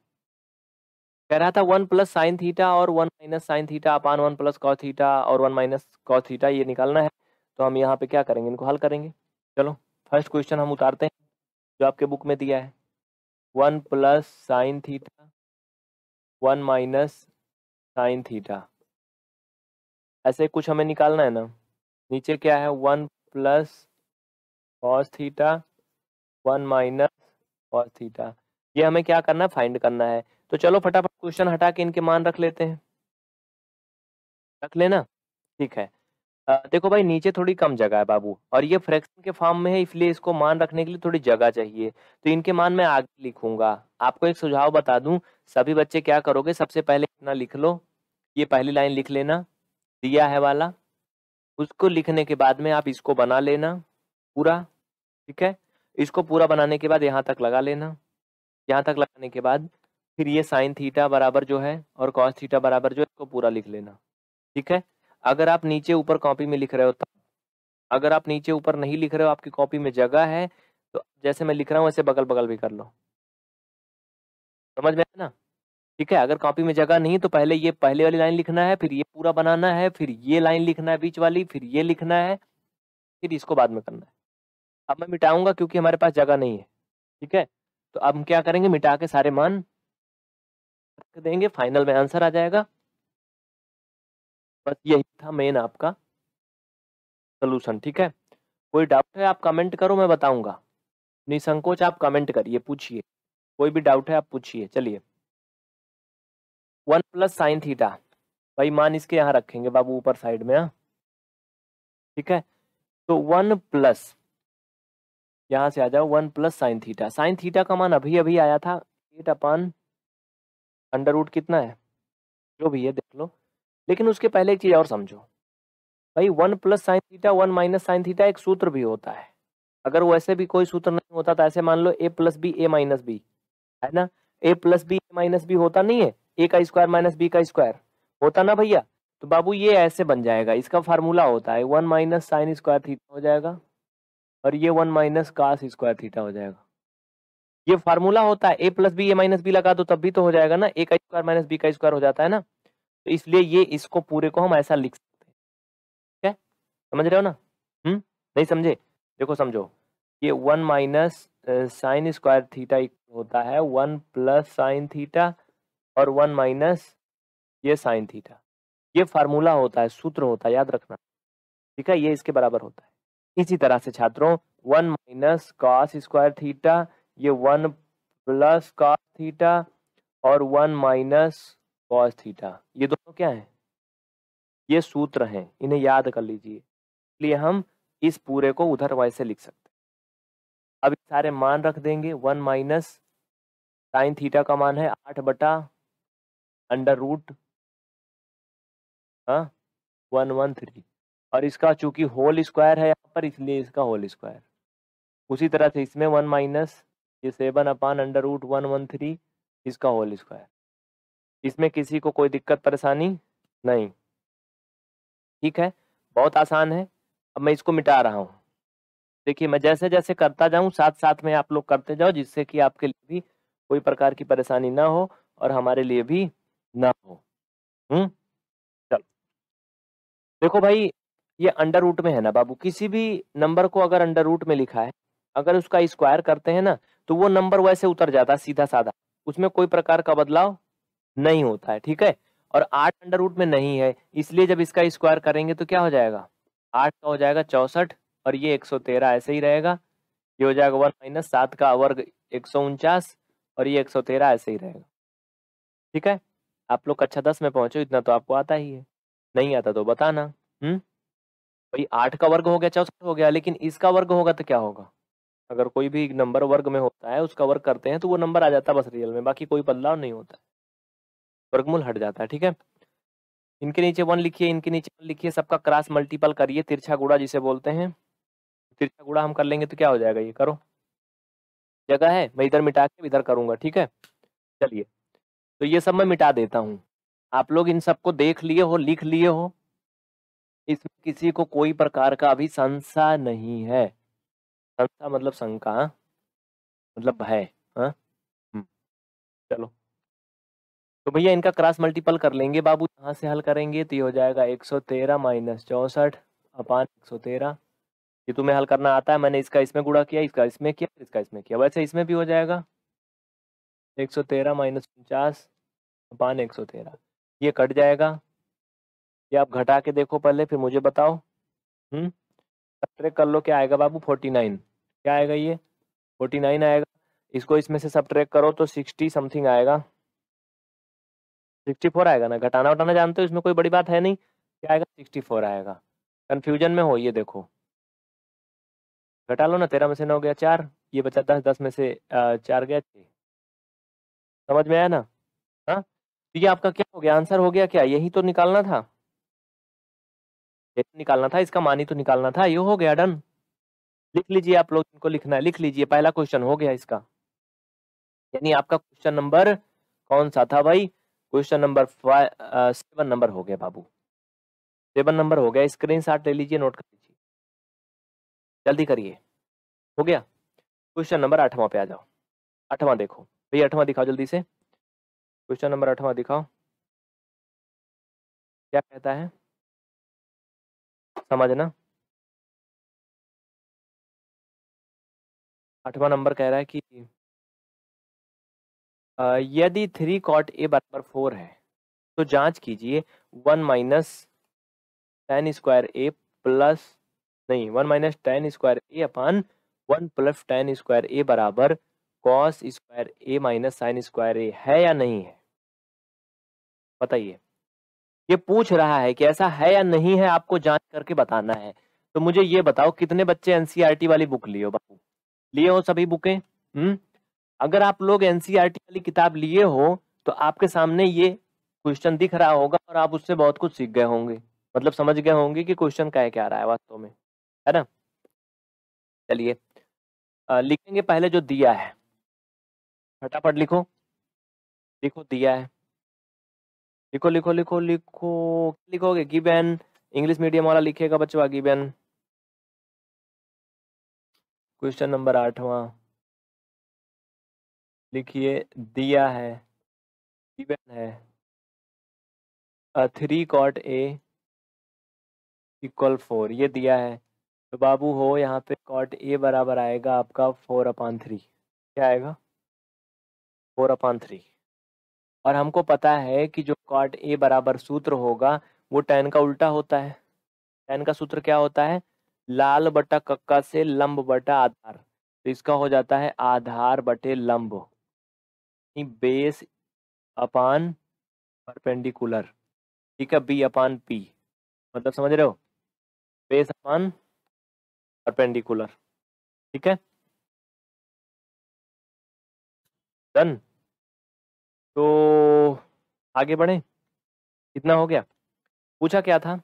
कह रहा था वन प्लस साइन थीटा और one minus sine theta upon one plus cos theta और वन माइनस कॉ थीटा ये निकालना है तो हम यहाँ पे क्या करेंगे इनको हल करेंगे चलो फर्स्ट क्वेश्चन हम उतारते हैं जो आपके बुक में दिया है one plus sine theta one minus sine theta ऐसे कुछ हमें निकालना है ना नीचे क्या है one plus cos theta one minus cos theta ये हमें क्या करना है फाइंड करना है तो चलो फटाफट क्वेश्चन हटा के इनके मान रख लेते हैं रख लेना ठीक है आ, देखो भाई नीचे थोड़ी कम जगह है बाबू और ये फ्रैक्शन के फॉर्म में है इसलिए इसको मान रखने के लिए थोड़ी जगह चाहिए तो इनके मान मैं आगे लिखूंगा आपको एक सुझाव बता दूं सभी बच्चे क्या करोगे सबसे पहले इतना लिख लो ये पहली लाइन लिख लेना दिया है वाला उसको लिखने के बाद में आप इसको बना लेना पूरा ठीक है इसको पूरा बनाने के बाद यहाँ तक लगा लेना यहाँ तक लगाने के बाद फिर ये साइन थीटा बराबर जो है और कॉस थीटा बराबर जो है इसको पूरा लिख लेना ठीक है अगर आप नीचे ऊपर कॉपी में लिख रहे हो तब तो, अगर आप नीचे ऊपर नहीं लिख रहे हो आपकी कॉपी में जगह है तो जैसे मैं लिख रहा हूँ वैसे बगल बगल भी कर लो समझ में आया ना ठीक है अगर कॉपी में जगह नहीं तो पहले ये पहले वाली लाइन लिखना है फिर ये पूरा बनाना है फिर ये लाइन लिखना है बीच वाली फिर ये लिखना है फिर इसको बाद में करना है अब मैं मिटाऊंगा क्योंकि हमारे पास जगह नहीं है ठीक है तो अब हम क्या करेंगे मिटा के सारे मान रख देंगे फाइनल में आंसर आ जाएगा बस यही था मेन आपका सोलूशन ठीक है कोई डाउट है आप कमेंट करो मैं बताऊंगा निसंकोच आप कमेंट करिए पूछिए कोई भी डाउट है आप पूछिए चलिए वन प्लस साइन थीटा भाई मान इसके यहाँ रखेंगे बाबू ऊपर साइड में हाँ ठीक है तो वन प्लस यहाँ से आ जाओ one plus sine theta sine theta का मान अभी अभी आया था एट अपान अंडर रूट कितना है जो भी है देख लो लेकिन उसके पहले एक चीज़ और समझो भाई one plus sine theta one minus sine theta एक सूत्र भी होता है अगर वैसे भी कोई सूत्र नहीं होता तो ऐसे मान लो A plus B A minus B है ना A plus B A minus B होता नहीं है ए का स्क्वायर माइनस बी का स्क्वायर होता ना भैया तो बाबू ये ऐसे बन जाएगा इसका फार्मूला होता है one minus sine square theta हो जाएगा और ये one minus cos square theta हो जाएगा ये फार्मूला होता है A plus B A minus B लगा दो तब भी तो हो जाएगा ना ए का स्क्वायर माइनस बी का स्क्वायर हो जाता है ना तो इसलिए ये इसको पूरे को हम ऐसा लिख सकते हैं ठीक है समझ रहे हो ना हम्म नहीं समझे देखो समझो ये one minus sine square theta होता है वन प्लस साइन थीटा और वन माइनस ये साइन थीटा ये फार्मूला होता है सूत्र होता है याद रखना ठीक है ये इसके बराबर होता है इसी तरह से छात्रों one minus cos square theta ये वन प्लस कॉस थीटा और वन माइनस कॉस थीटा ये दोनों क्या है ये सूत्र हैं इन्हें याद कर लीजिए इसलिए हम इस पूरे को उधर वैसे लिख सकते अब सारे मान रख देंगे वन माइनस साइन थीटा का मान है आठ बटा अंडर रूट हाँ वन वन थ्री और इसका चूंकि होल स्क्वायर है यहाँ पर इसलिए इसका होल स्क्वायर उसी तरह से इसमें वन माइनस ये seven upon under root one one three इसका होल स्क्वायर इसमें किसी को कोई दिक्कत परेशानी नहीं ठीक है बहुत आसान है अब मैं इसको मिटा रहा हूँ देखिए मैं जैसे जैसे करता जाऊँ साथ साथ में आप लोग करते जाओ जिससे कि आपके लिए भी कोई प्रकार की परेशानी ना हो और हमारे लिए भी हम्म चलो देखो भाई ये अंडर रूट में है ना बाबू किसी भी नंबर को अगर अंडर रूट में लिखा है अगर उसका स्क्वायर करते हैं ना तो वो नंबर वैसे उतर जाता है सीधा साधा उसमें कोई प्रकार का बदलाव नहीं होता है ठीक है और आठ अंडर रूट में नहीं है इसलिए जब इसका स्क्वायर करेंगे तो क्या हो जाएगा आठ का हो जाएगा चौसठ और ये एक सौ ऐसे ही रहेगा ये हो जाएगा वन माइनस सात का वर्ग एक सौ उनचास और ये एक सौ तेरह ऐसे ही रहेगा ठीक है आप लोग कक्षा दस में पहुंचो इतना तो आपको आता ही है नहीं आता तो बताना हम्म भाई आठ का वर्ग हो गया चौसठ हो गया लेकिन इसका वर्ग होगा तो क्या होगा अगर कोई भी नंबर वर्ग में होता है उसका वर्ग करते हैं तो वो नंबर आ जाता है बस रियल में बाकी कोई बदलाव नहीं होता है वर्गमूल हट जाता है ठीक है इनके नीचे वन लिखिए इनके नीचे वन लिखिए सबका क्रास मल्टीपल करिए तिरछा गुड़ा जिसे बोलते हैं तिरछा गुड़ा हम कर लेंगे तो क्या हो जाएगा ये करो जगह है मैं इधर मिटा के इधर करूंगा ठीक है चलिए तो ये सब मैं मिटा देता हूँ आप लोग इन सबको देख लिए हो लिख लिए हो इसमें किसी को कोई प्रकार का अभी संसा नहीं है संसा मतलब शंका मतलब भय हाँ? हम्म, चलो तो भैया इनका क्रॉस मल्टीपल कर लेंगे बाबू यहाँ से हल करेंगे तो ये हो जाएगा एक सौ तेरह माइनस चौंसठ अपान एक सौ तेरह ये तुम्हें हल करना आता है मैंने इसका इसमें गुड़ा किया इसका इसमें किया इसका इसमें किया वैसे इसमें भी हो जाएगा एक सौ तेरह माइनस उनचास अपान एक सौ तेरह ये कट जाएगा ये आप घटा के देखो पहले फिर मुझे बताओ हम्म सब्ट्रैक्ट कर लो क्या आएगा बाबू फोर्टी नाइन क्या आएगा ये फोर्टी नाइन आएगा इसको इसमें से सब्ट्रैक्ट करो तो सिक्सटी समथिंग आएगा सिक्सटी फोर आएगा ना घटाना उठाना जानते हो इसमें कोई बड़ी बात है नहीं क्या आएगा सिक्सटी फोर आएगा कन्फ्यूजन में हो ये देखो घटा लो ना तेरह में से नौ गया चार ये बचा दस दस में से चार गया छः समझ में आया ना हाँ तो ये आपका क्या हो गया आंसर हो गया क्या यही तो निकालना था यही तो निकालना था इसका मानी तो निकालना था ये हो गया डन लिख लीजिए आप लोग इनको लिखना है लिख लीजिए पहला क्वेश्चन हो गया इसका यानी आपका क्वेश्चन नंबर कौन सा था भाई क्वेश्चन नंबर सेवन नंबर हो गया बाबू सेवन नंबर हो गया स्क्रीन ले लीजिए नोट कर लीजिए जल्दी करिए हो गया क्वेश्चन नंबर आठवां पे आ जाओ आठवां देखो भैया आठवां दिखाओ जल्दी से क्वेश्चन नंबर आठवां दिखाओ क्या कहता है समझना आठवां नंबर कह रहा है कि यदि थ्री कॉट ए बराबर फोर है तो जांच कीजिए one minus tan square A plus नहीं one minus tan square A upon one plus tan square A बराबर cos square A minus sine square A है या नहीं है बताइए ये पूछ रहा है कि ऐसा है या नहीं है आपको जांच करके बताना है तो मुझे ये बताओ कितने बच्चे एनसीईआरटी e वाली बुक लिए हो बापू लिए हो सभी बुकें हम्म अगर आप लोग एनसीईआरटी e वाली किताब लिए हो तो आपके सामने ये क्वेश्चन दिख रहा होगा और आप उससे बहुत कुछ सीख गए होंगे मतलब समझ गए होंगे कि क्वेश्चन क्या क्या रहा है वास्तव में है ना चलिए लिखेंगे पहले जो दिया है फटाफट लिखो लिखो दिया है लिखो लिखो लिखो लिखो लिखोगे गिवन इंग्लिश मीडियम वाला लिखेगा बच्चवा गिवन क्वेश्चन नंबर आठवा लिखिए दिया है गिवन है three cot A equal four ये दिया है तो बाबू हो यहाँ पे कॉट ए बराबर आएगा आपका फोर अपॉन थ्री क्या आएगा फोर अपॉन थ्री और हमको पता है कि जो कॉट ए बराबर सूत्र होगा वो टेन का उल्टा होता है टेन का सूत्र क्या होता है लाल बटा कक्का से लंब बटा आधार तो इसका हो जाता है आधार बटे लंब बेस अपान परपेंडिकुलर ठीक है बी अपान पी मतलब समझ रहे हो बेस अपान परपेंडिकुलर ठीक है डन तो आगे बढ़े कितना हो गया पूछा क्या था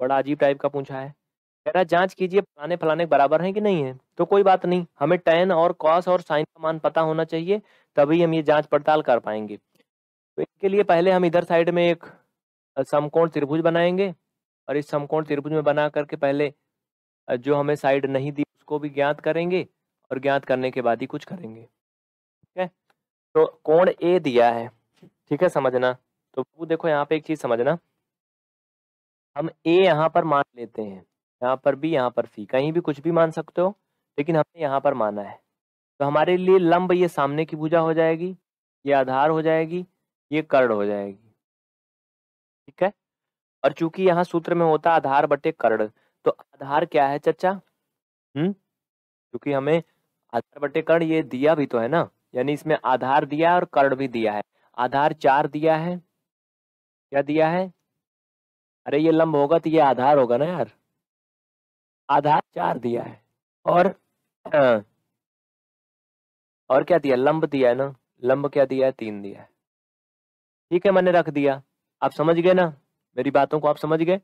बड़ा अजीब टाइप का पूछा है कह रहा जांच कीजिए पुराने फलाने बराबर हैं कि नहीं है तो कोई बात नहीं हमें टेन और कॉस और साइन का मान पता होना चाहिए तभी हम ये जांच पड़ताल कर पाएंगे तो इसके लिए पहले हम इधर साइड में एक समकोण त्रिभुज बनाएंगे और इस समकोण त्रिभुज में बना करके पहले जो हमें साइड नहीं दी उसको भी ज्ञात करेंगे और ज्ञात करने के बाद ही कुछ करेंगे ठीक है तो कोण ए दिया है ठीक है समझना तो वो देखो यहाँ पे एक चीज समझना हम ए यहाँ पर मान लेते हैं यहाँ पर भी यहाँ पर फी कहीं भी कुछ भी मान सकते हो लेकिन हमने यहाँ पर माना है तो हमारे लिए लंब ये सामने की भुजा हो जाएगी ये आधार हो जाएगी ये कर्ण हो जाएगी ठीक है और चूंकि यहाँ सूत्र में होता आधार बटे कर्ण तो आधार क्या है चचा हम्म क्योंकि हमें आधार बटे कर्ण ये दिया भी तो है ना यानी इसमें आधार दिया है और कर्ण भी दिया है आधार चार दिया है क्या दिया है अरे ये लंब होगा तो ये आधार होगा ना यार आधार चार दिया है और आ, हाँ। और क्या दिया लंब दिया है ना लंब क्या दिया है तीन दिया है ठीक है मैंने रख दिया आप समझ गए ना मेरी बातों को आप समझ गए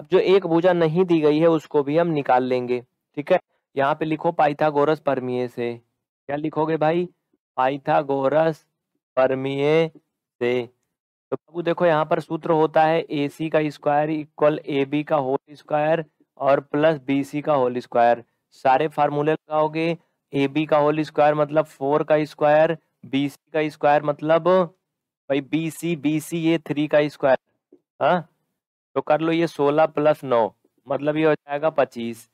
अब जो एक भुजा नहीं दी गई है उसको भी हम निकाल लेंगे ठीक है यहाँ पे लिखो पाइथागोरस परमिये से क्या लिखोगे भाई पाइथागोरस परमीय से तो बाबू देखो यहाँ पर सूत्र होता है ए सी का स्क्वायर इक्वल ए बी का होल स्क्वायर और प्लस बी सी का होल स्क्वायर सारे फार्मूले लगाओगे ए बी का होल स्क्वायर मतलब फोर का स्क्वायर बी सी का स्क्वायर मतलब भाई बी सी बी सी ये थ्री का स्क्वायर हाँ तो कर लो ये सोलह प्लस नौ मतलब ये हो जाएगा पच्चीस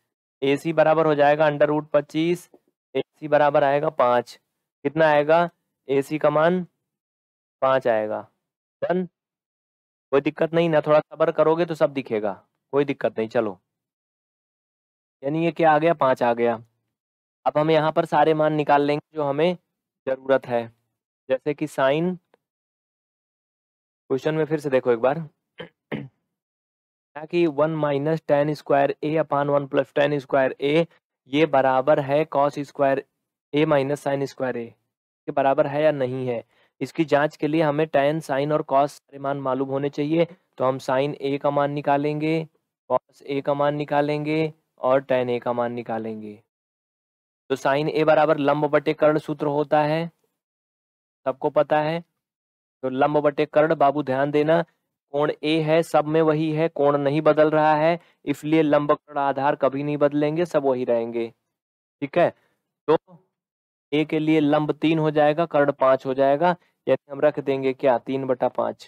ए सी बराबर हो जाएगा अंडर रूट पच्चीस ए सी बराबर आएगा पाँच कितना आएगा ए सी का मान पाँच आएगा डन कोई दिक्कत नहीं ना थोड़ा सबर करोगे तो सब दिखेगा कोई दिक्कत नहीं चलो यानी ये क्या आ गया पाँच आ गया अब हम यहाँ पर सारे मान निकाल लेंगे जो हमें ज़रूरत है जैसे कि साइन क्वेश्चन में फिर से देखो एक बार कि one minus tan square A upon one plus tan square A ये बराबर है cos square A minus sine square A के बराबर है या नहीं है इसकी जांच के लिए हमें टेन साइन और कॉस सारे मान मालूम होने चाहिए तो हम साइन ए का मान निकालेंगे कॉस ए का मान निकालेंगे और टेन ए का मान निकालेंगे तो साइन ए बराबर लंब बटे कर्ण सूत्र होता है सबको पता है तो लंब बटे कर्ण बाबू ध्यान देना कोण ए है सब में वही है कोण नहीं बदल रहा है इसलिए लंब कर्ण आधार कभी नहीं बदलेंगे सब वही रहेंगे ठीक है तो ए के लिए लंब तीन हो जाएगा कर्ण पांच हो जाएगा यानी हम रख देंगे क्या तीन बटा पांच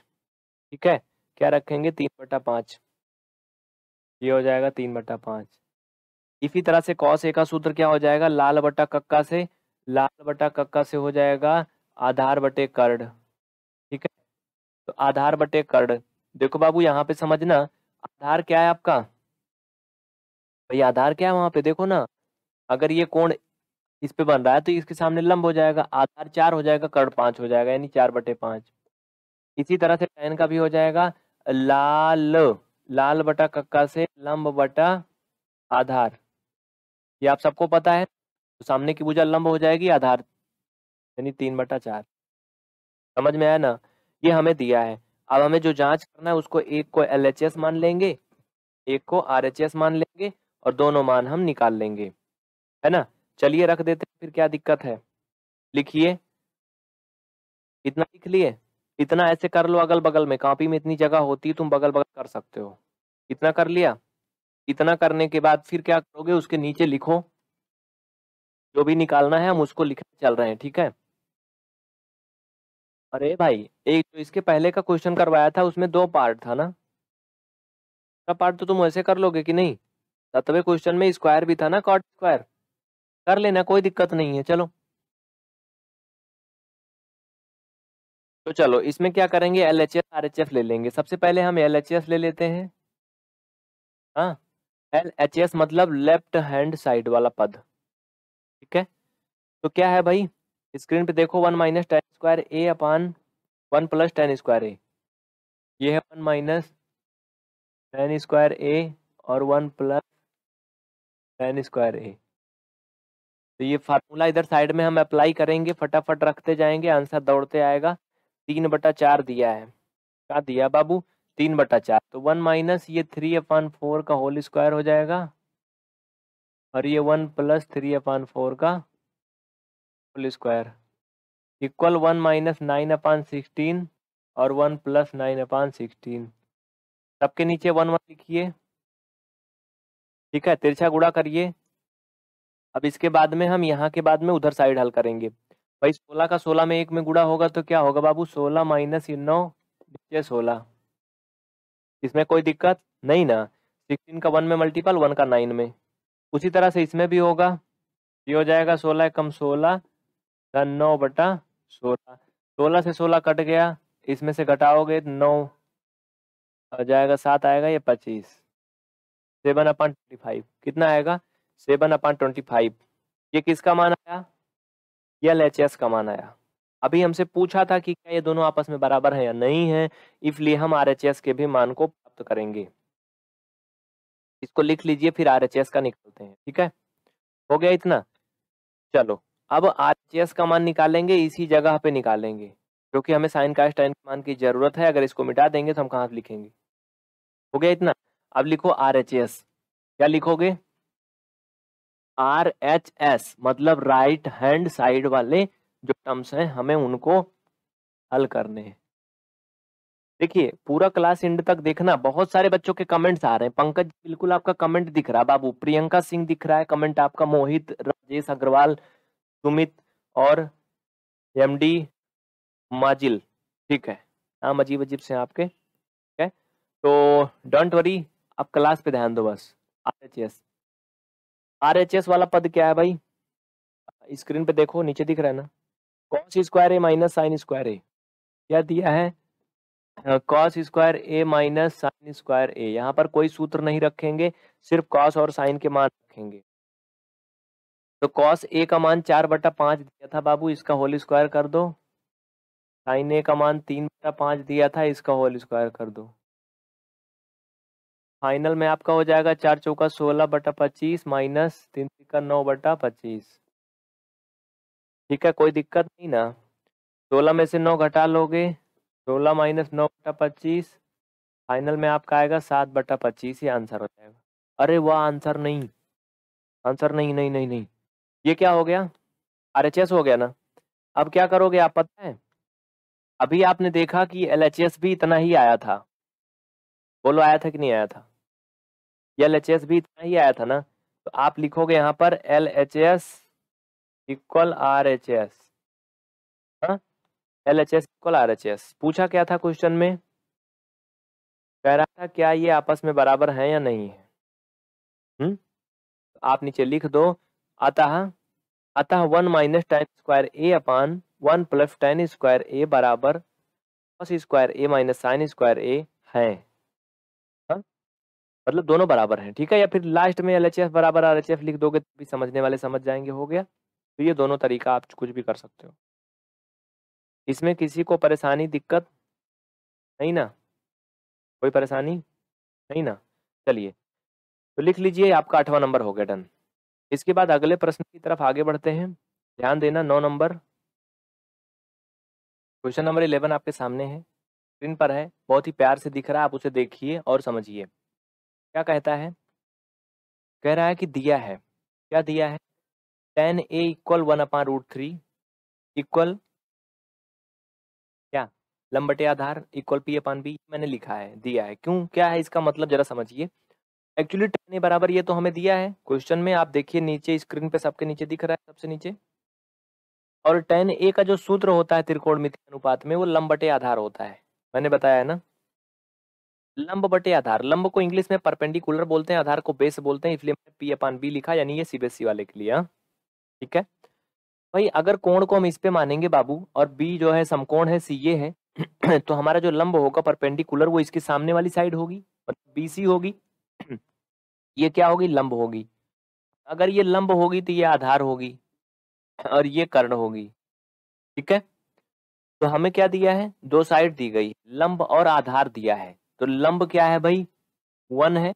ठीक है क्या रखेंगे तीन बटा पांच ये हो जाएगा तीन बटा पांच इसी तरह से कौश ए का सूत्र क्या हो जाएगा लाल बटा कक्का से लाल बटा कक्का से हो जाएगा आधार बटे कर्ण ठीक है तो आधार बटे कर्ण देखो बाबू यहाँ पे समझना आधार क्या है आपका भाई आधार क्या है वहां पे देखो ना अगर ये कोण इस पे बन रहा है तो इसके सामने लंब हो जाएगा आधार चार हो जाएगा कर्ण पांच हो जाएगा यानी चार बटे पांच इसी तरह से टेन का भी हो जाएगा लाल लाल बटा कक्का से लंब बटा आधार ये आप सबको पता है तो सामने की भुजा लंब हो जाएगी आधार यानी तीन बटा चार समझ में आया ना ये हमें दिया है अब हमें जो जांच करना है उसको एक को एल मान लेंगे एक को आर मान लेंगे और दोनों मान हम निकाल लेंगे है ना चलिए रख देते हैं फिर क्या दिक्कत है लिखिए इतना लिख लिए इतना ऐसे कर लो अगल बगल में कापी में इतनी जगह होती है तुम बगल बगल कर सकते हो इतना कर लिया इतना करने के बाद फिर क्या करोगे उसके नीचे लिखो जो भी निकालना है हम उसको लिखने चल रहे हैं ठीक है अरे भाई एक जो तो इसके पहले का क्वेश्चन करवाया था उसमें दो पार्ट था ना पार्ट तो तुम ऐसे कर लोगे कि नहीं सतवे क्वेश्चन में स्क्वायर भी था ना कॉट स्क्वायर कर लेना कोई दिक्कत नहीं है चलो तो चलो इसमें क्या करेंगे L H S R H F ले लेंगे सबसे पहले हम एल एच एस ले लेते हैं हाँ एल एच एस मतलब लेफ्ट हैंड साइड वाला पद ठीक है तो क्या है भाई स्क्रीन पे देखो one minus tan square A upon one plus tan square A ये है one minus tan square A और one plus tan square A तो ये फार्मूला इधर साइड में हम अप्लाई करेंगे फटाफट रखते जाएंगे आंसर दौड़ते आएगा तीन बटा चार दिया है क्या दिया बाबू तीन बटा चार तो वन माइनस ये थ्री अपान फोर का होल स्क्वायर हो जाएगा और ये one plus three upon four का whole square equal one minus nine upon sixteen और one plus nine upon sixteen सबके नीचे वन वन लिखिए ठीक है तिरछा गुड़ा करिए अब इसके बाद में हम यहाँ के बाद में उधर साइड हल करेंगे भाई सोलह का सोलह में एक में गुड़ा होगा तो क्या होगा बाबू सोलह माइनस नौ नीचे सोलह इसमें कोई दिक्कत नहीं ना सिक्सटीन का वन में मल्टीपल वन का नाइन में उसी तरह से इसमें भी होगा ये हो जाएगा सोलह कम सोलह धन नौ बटा सोलह सोलह से सोलह कट गया इसमें से घटाओगे नौ हो जाएगा सात आएगा ये पच्चीस सेवन अपॉइंट ट्वेंटी फाइव कितना आएगा सेवन अपॉन ट्वेंटी फाइव ये किसका मान आया एल एच एस का मान आया अभी हमसे पूछा था कि क्या ये दोनों आपस में बराबर है या नहीं है इसलिए हम आर एच एस के भी मान को प्राप्त करेंगे इसको लिख लीजिए फिर आर एच एस का निकालते हैं ठीक है हो गया इतना चलो अब आर का मान निकालेंगे इसी जगह पे निकालेंगे क्योंकि हमें साइन का स्टाइन मान की जरूरत है अगर इसको मिटा देंगे तो हम कहाँ लिखेंगे हो गया इतना अब लिखो आर क्या लिखोगे आर एच एस मतलब राइट हैंड साइड वाले जो टर्म्स हैं हमें उनको हल करने हैं देखिए पूरा क्लास एंड तक देखना बहुत सारे बच्चों के कमेंट्स आ रहे हैं पंकज बिल्कुल आपका कमेंट दिख रहा है बाबू प्रियंका सिंह दिख रहा है कमेंट आपका मोहित राजेश अग्रवाल सुमित और एम डी माजिल ठीक है नाम अजीब अजीब से आपके ठीक है तो डोंट वरी आप क्लास पे ध्यान दो बस आर एच एस आरएचएस वाला पद क्या है भाई स्क्रीन पे देखो नीचे दिख रहा है ना cos square A minus sine square A क्या दिया है cos square A minus sine square A यहाँ पर कोई सूत्र नहीं रखेंगे सिर्फ कॉस और साइन के मान रखेंगे तो कॉस ए का मान चार बटा पांच दिया था बाबू इसका होल स्क्वायर कर दो साइन ए का मान तीन बटा पांच दिया था इसका होल स्क्वायर कर दो फाइनल में आपका हो जाएगा चार चौका सोलह बटा पच्चीस माइनस तीन तिका नौ बटा पच्चीस ठीक है कोई दिक्कत नहीं ना सोलह में से नौ घटा लोगे सोलह माइनस नौ बटा पच्चीस फाइनल में आपका आएगा सात बटा पच्चीस ये आंसर हो जाएगा अरे वह आंसर नहीं आंसर नहीं नहीं नहीं नहीं ये क्या हो गया आर हो गया ना अब क्या करोगे आप पता है अभी आपने देखा कि एल भी इतना ही आया था बोलो आया था कि नहीं आया था एल एच एस भी इतना ही आया था ना तो आप लिखोगे यहाँ पर L H S equal R H S हाँ? L H S equal R H S पूछा क्या था क्वेश्चन में कह रहा था क्या ये आपस में बराबर है या नहीं है हुँ? आप नीचे लिख दो अतः अतः one minus tan square A upon one plus tan square A बराबर plus square A minus sine square A है मतलब दोनों बराबर हैं ठीक है या फिर लास्ट में एल बराबर आर लिख दोगे तो भी समझने वाले समझ जाएंगे हो गया तो ये दोनों तरीका आप कुछ भी कर सकते हो इसमें किसी को परेशानी दिक्कत नहीं ना कोई परेशानी नहीं ना चलिए तो लिख लीजिए आपका आठवां नंबर हो गया डन इसके बाद अगले प्रश्न की तरफ आगे बढ़ते हैं ध्यान देना नौ नंबर क्वेश्चन नंबर इलेवन आपके सामने है स्क्रीन पर है बहुत ही प्यार से दिख रहा है आप उसे देखिए और समझिए क्या कहता है कह रहा है कि दिया है क्या दिया है tan A equal one upon root three equal क्या लंबटे आधार इक्वल पी अपान बी मैंने लिखा है दिया है क्यों क्या है इसका मतलब जरा समझिए एक्चुअली टेन ए बराबर ये तो हमें दिया है क्वेश्चन में आप देखिए नीचे स्क्रीन पे सबके नीचे दिख रहा है सबसे नीचे और टेन ए का जो सूत्र होता है त्रिकोण अनुपात में वो लंबटे आधार होता है मैंने बताया है ना लंब बटे आधार लंब को इंग्लिश में परपेंडिकुलर बोलते हैं आधार को बेस बोलते हैं इसलिए पी अपान बी लिखा यानी ये सीबीएसई e वाले के लिए हाँ। ठीक है भाई अगर कोण को हम इस पे मानेंगे बाबू और बी जो है समकोण है सी ये है तो हमारा जो लंब होगा परपेंडिकुलर वो इसके सामने वाली साइड होगी बी मतलब सी होगी ये क्या होगी लंब होगी अगर ये लंब होगी तो ये आधार होगी और ये कर्ण होगी ठीक है तो हमें क्या दिया है दो साइड दी गई लंब और आधार दिया है तो लंब क्या है भाई वन है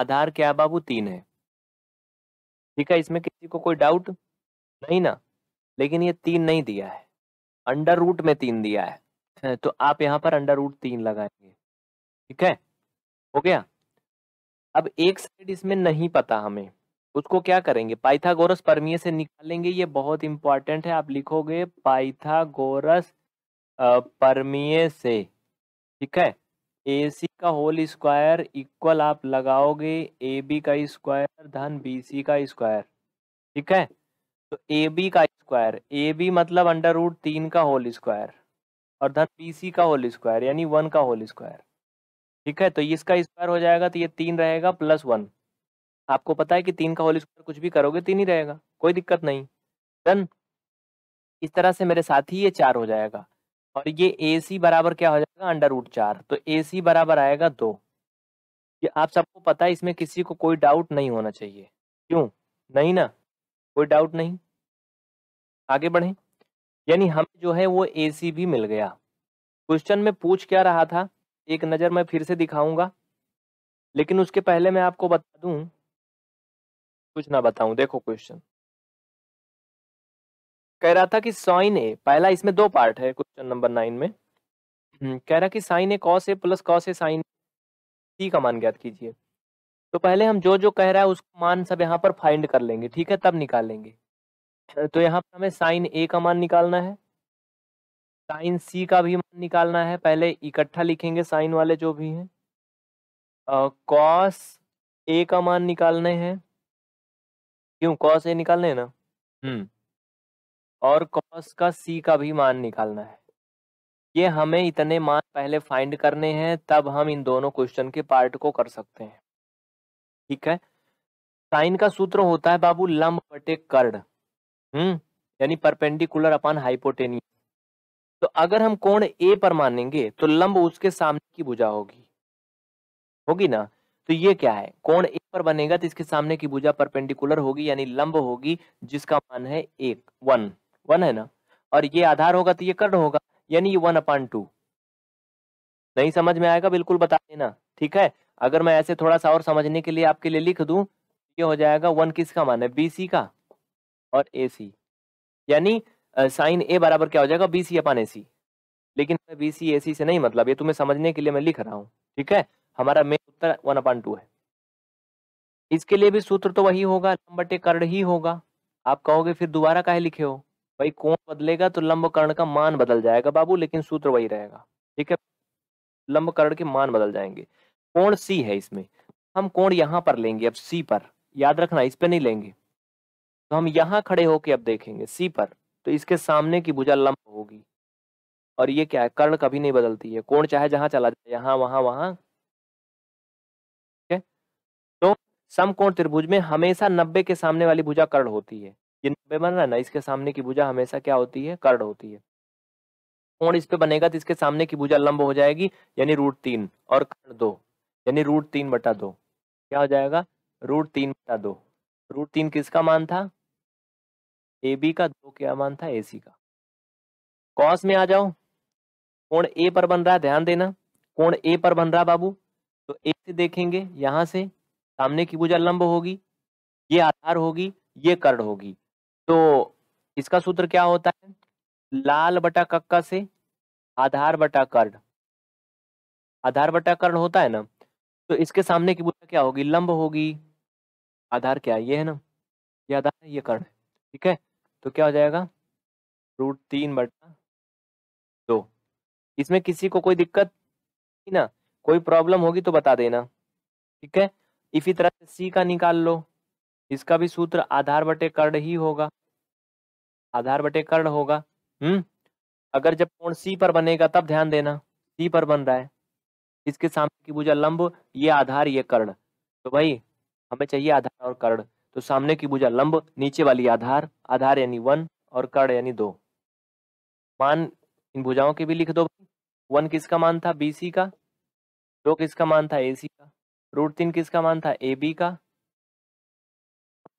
आधार क्या है बाबू तीन है ठीक है इसमें किसी को कोई डाउट नहीं ना लेकिन ये तीन नहीं दिया है अंडर रूट में तीन दिया है तो आप यहाँ पर अंडर रूट तीन लगाएंगे ठीक है हो गया अब एक साइड इसमें नहीं पता हमें उसको क्या करेंगे पाइथागोरस परमीय से निकालेंगे ये बहुत इंपॉर्टेंट है आप लिखोगे पाइथागोरस परमीय से ठीक है ए सी का होल स्क्वायर इक्वल आप लगाओगे ए बी का स्क्वायर धन बी सी का स्क्वायर ठीक है तो ए बी का स्क्वायर ए बी मतलब अंडर रूट तीन का होल स्क्वायर और धन बी सी का होल स्क्वायर यानी वन का होल स्क्वायर ठीक है तो इसका स्क्वायर हो जाएगा तो ये तीन रहेगा प्लस वन आपको पता है कि तीन का होल स्क्वायर कुछ भी करोगे तीन ही रहेगा कोई दिक्कत नहीं धन इस तरह से मेरे साथ ही ये चार हो जाएगा और ये ए सी बराबर क्या हो जाएगा अंडर रूट चार तो ए सी बराबर आएगा दो ये आप सबको पता है इसमें किसी को कोई डाउट नहीं होना चाहिए क्यों नहीं ना कोई डाउट नहीं आगे बढ़ें यानी हमें जो है वो ए सी भी मिल गया क्वेश्चन में पूछ क्या रहा था एक नज़र मैं फिर से दिखाऊंगा लेकिन उसके पहले मैं आपको बता दूं कुछ ना बताऊं देखो क्वेश्चन कह रहा था कि साइन ए पहला इसमें दो पार्ट है क्वेश्चन नंबर नाइन में हम्म, कह रहा कि sine A cos A plus cos A sine C का मान ज्ञात कीजिए तो पहले हम जो जो कह रहा है उसका मान सब यहाँ पर फाइंड कर लेंगे ठीक है तब निकाल लेंगे तो यहाँ पर हमें साइन ए का मान निकालना है साइन सी का भी मान निकालना है पहले इकट्ठा लिखेंगे साइन वाले जो भी हैं कॉस ए का मान निकालने हैं क्यों कॉस ए निकालने हैं ना हम्म और कॉस का सी का भी मान निकालना है ये हमें इतने मान पहले फाइंड करने हैं तब हम इन दोनों क्वेश्चन के पार्ट को कर सकते हैं ठीक है साइन का सूत्र होता है बाबू लंब बटे कर्ड हम्म यानी परपेंडिकुलर अपन हाइपोटेनियस तो अगर हम कोण ए पर मानेंगे तो लंब उसके सामने की भुजा होगी होगी ना तो ये क्या है कोण ए पर बनेगा तो इसके सामने की भुजा परपेंडिकुलर होगी यानी लंब होगी जिसका मान है एक वन वन है ना और ये आधार होगा तो ये कर्ण होगा यानी ये वन अपॉन टू नहीं समझ में आएगा बिल्कुल बता देना ठीक है अगर मैं ऐसे थोड़ा सा और समझने के लिए आपके लिए लिख दू ये हो जाएगा वन किसका मान है बी सी का और ए सी यानी साइन ए बराबर क्या हो जाएगा बी सी अपान ए सी लेकिन बी सी ए सी से नहीं मतलब ये तुम्हें समझने के लिए मैं लिख रहा हूँ ठीक है हमारा मेन उत्तर वन अपान टू है इसके लिए भी सूत्र तो वही होगा लंबटे कर्ण ही होगा आप कहोगे फिर दोबारा काहे लिखे हो भाई कोण बदलेगा तो लंबकर्ण का मान बदल जाएगा बाबू लेकिन सूत्र वही रहेगा ठीक है लंबकर्ण के मान बदल जाएंगे कोण सी है इसमें हम कोण यहाँ पर लेंगे अब सी पर याद रखना इस पर नहीं लेंगे तो हम यहाँ खड़े होके अब देखेंगे सी पर तो इसके सामने की भुजा लंब होगी और ये क्या है कर्ण कभी नहीं बदलती है कोण चाहे जहाँ चला जाए यहाँ वहाँ वहाँ ठीक है तो समकोण त्रिभुज में हमेशा नब्बे के सामने वाली भुजा कर्ण होती है ये नब्बे बन रहा है ना इसके सामने की भुजा हमेशा क्या होती है कर्ड होती है कोण इस पे बनेगा तो इसके सामने की भुजा लंब हो जाएगी यानी रूट तीन और कर्ण दो यानी रूट तीन बटा दो क्या हो जाएगा रूट तीन बटा दो रूट तीन किसका मान था ए बी का दो क्या मान था ए सी का कॉस में आ जाओ कोण ए पर बन रहा है ध्यान देना कोण ए पर बन रहा बाबू तो ए से देखेंगे यहां से सामने की भुजा लंब होगी ये आधार होगी ये कर्ण होगी तो इसका सूत्र क्या होता है लाल बटा कक्का से आधार बटा कर्ण आधार बटा कर्ण होता है ना तो इसके सामने की भुजा क्या होगी लंब होगी आधार क्या है ये है ना ये आधार है ये कर्ण है ठीक है तो क्या हो जाएगा रूट तीन बटा दो इसमें किसी को कोई दिक्कत ना कोई प्रॉब्लम होगी तो बता देना ठीक है इसी तरह से सी का निकाल लो इसका भी सूत्र आधार बटे कर्ण ही होगा आधार बटे कर्ण होगा हम्म अगर जब कोण सी पर बनेगा तब ध्यान देना सी पर बन रहा है इसके सामने की भुजा लंब ये आधार ये कर्ण तो भाई हमें चाहिए आधार और कर्ण तो सामने की भुजा लंब नीचे वाली आधार आधार यानी वन और कर्ण यानी दो मान इन भुजाओं के भी लिख दो भाई वन किसका मान था बी सी का दो किसका मान था ए सी का रूट तीन किसका मान था ए बी का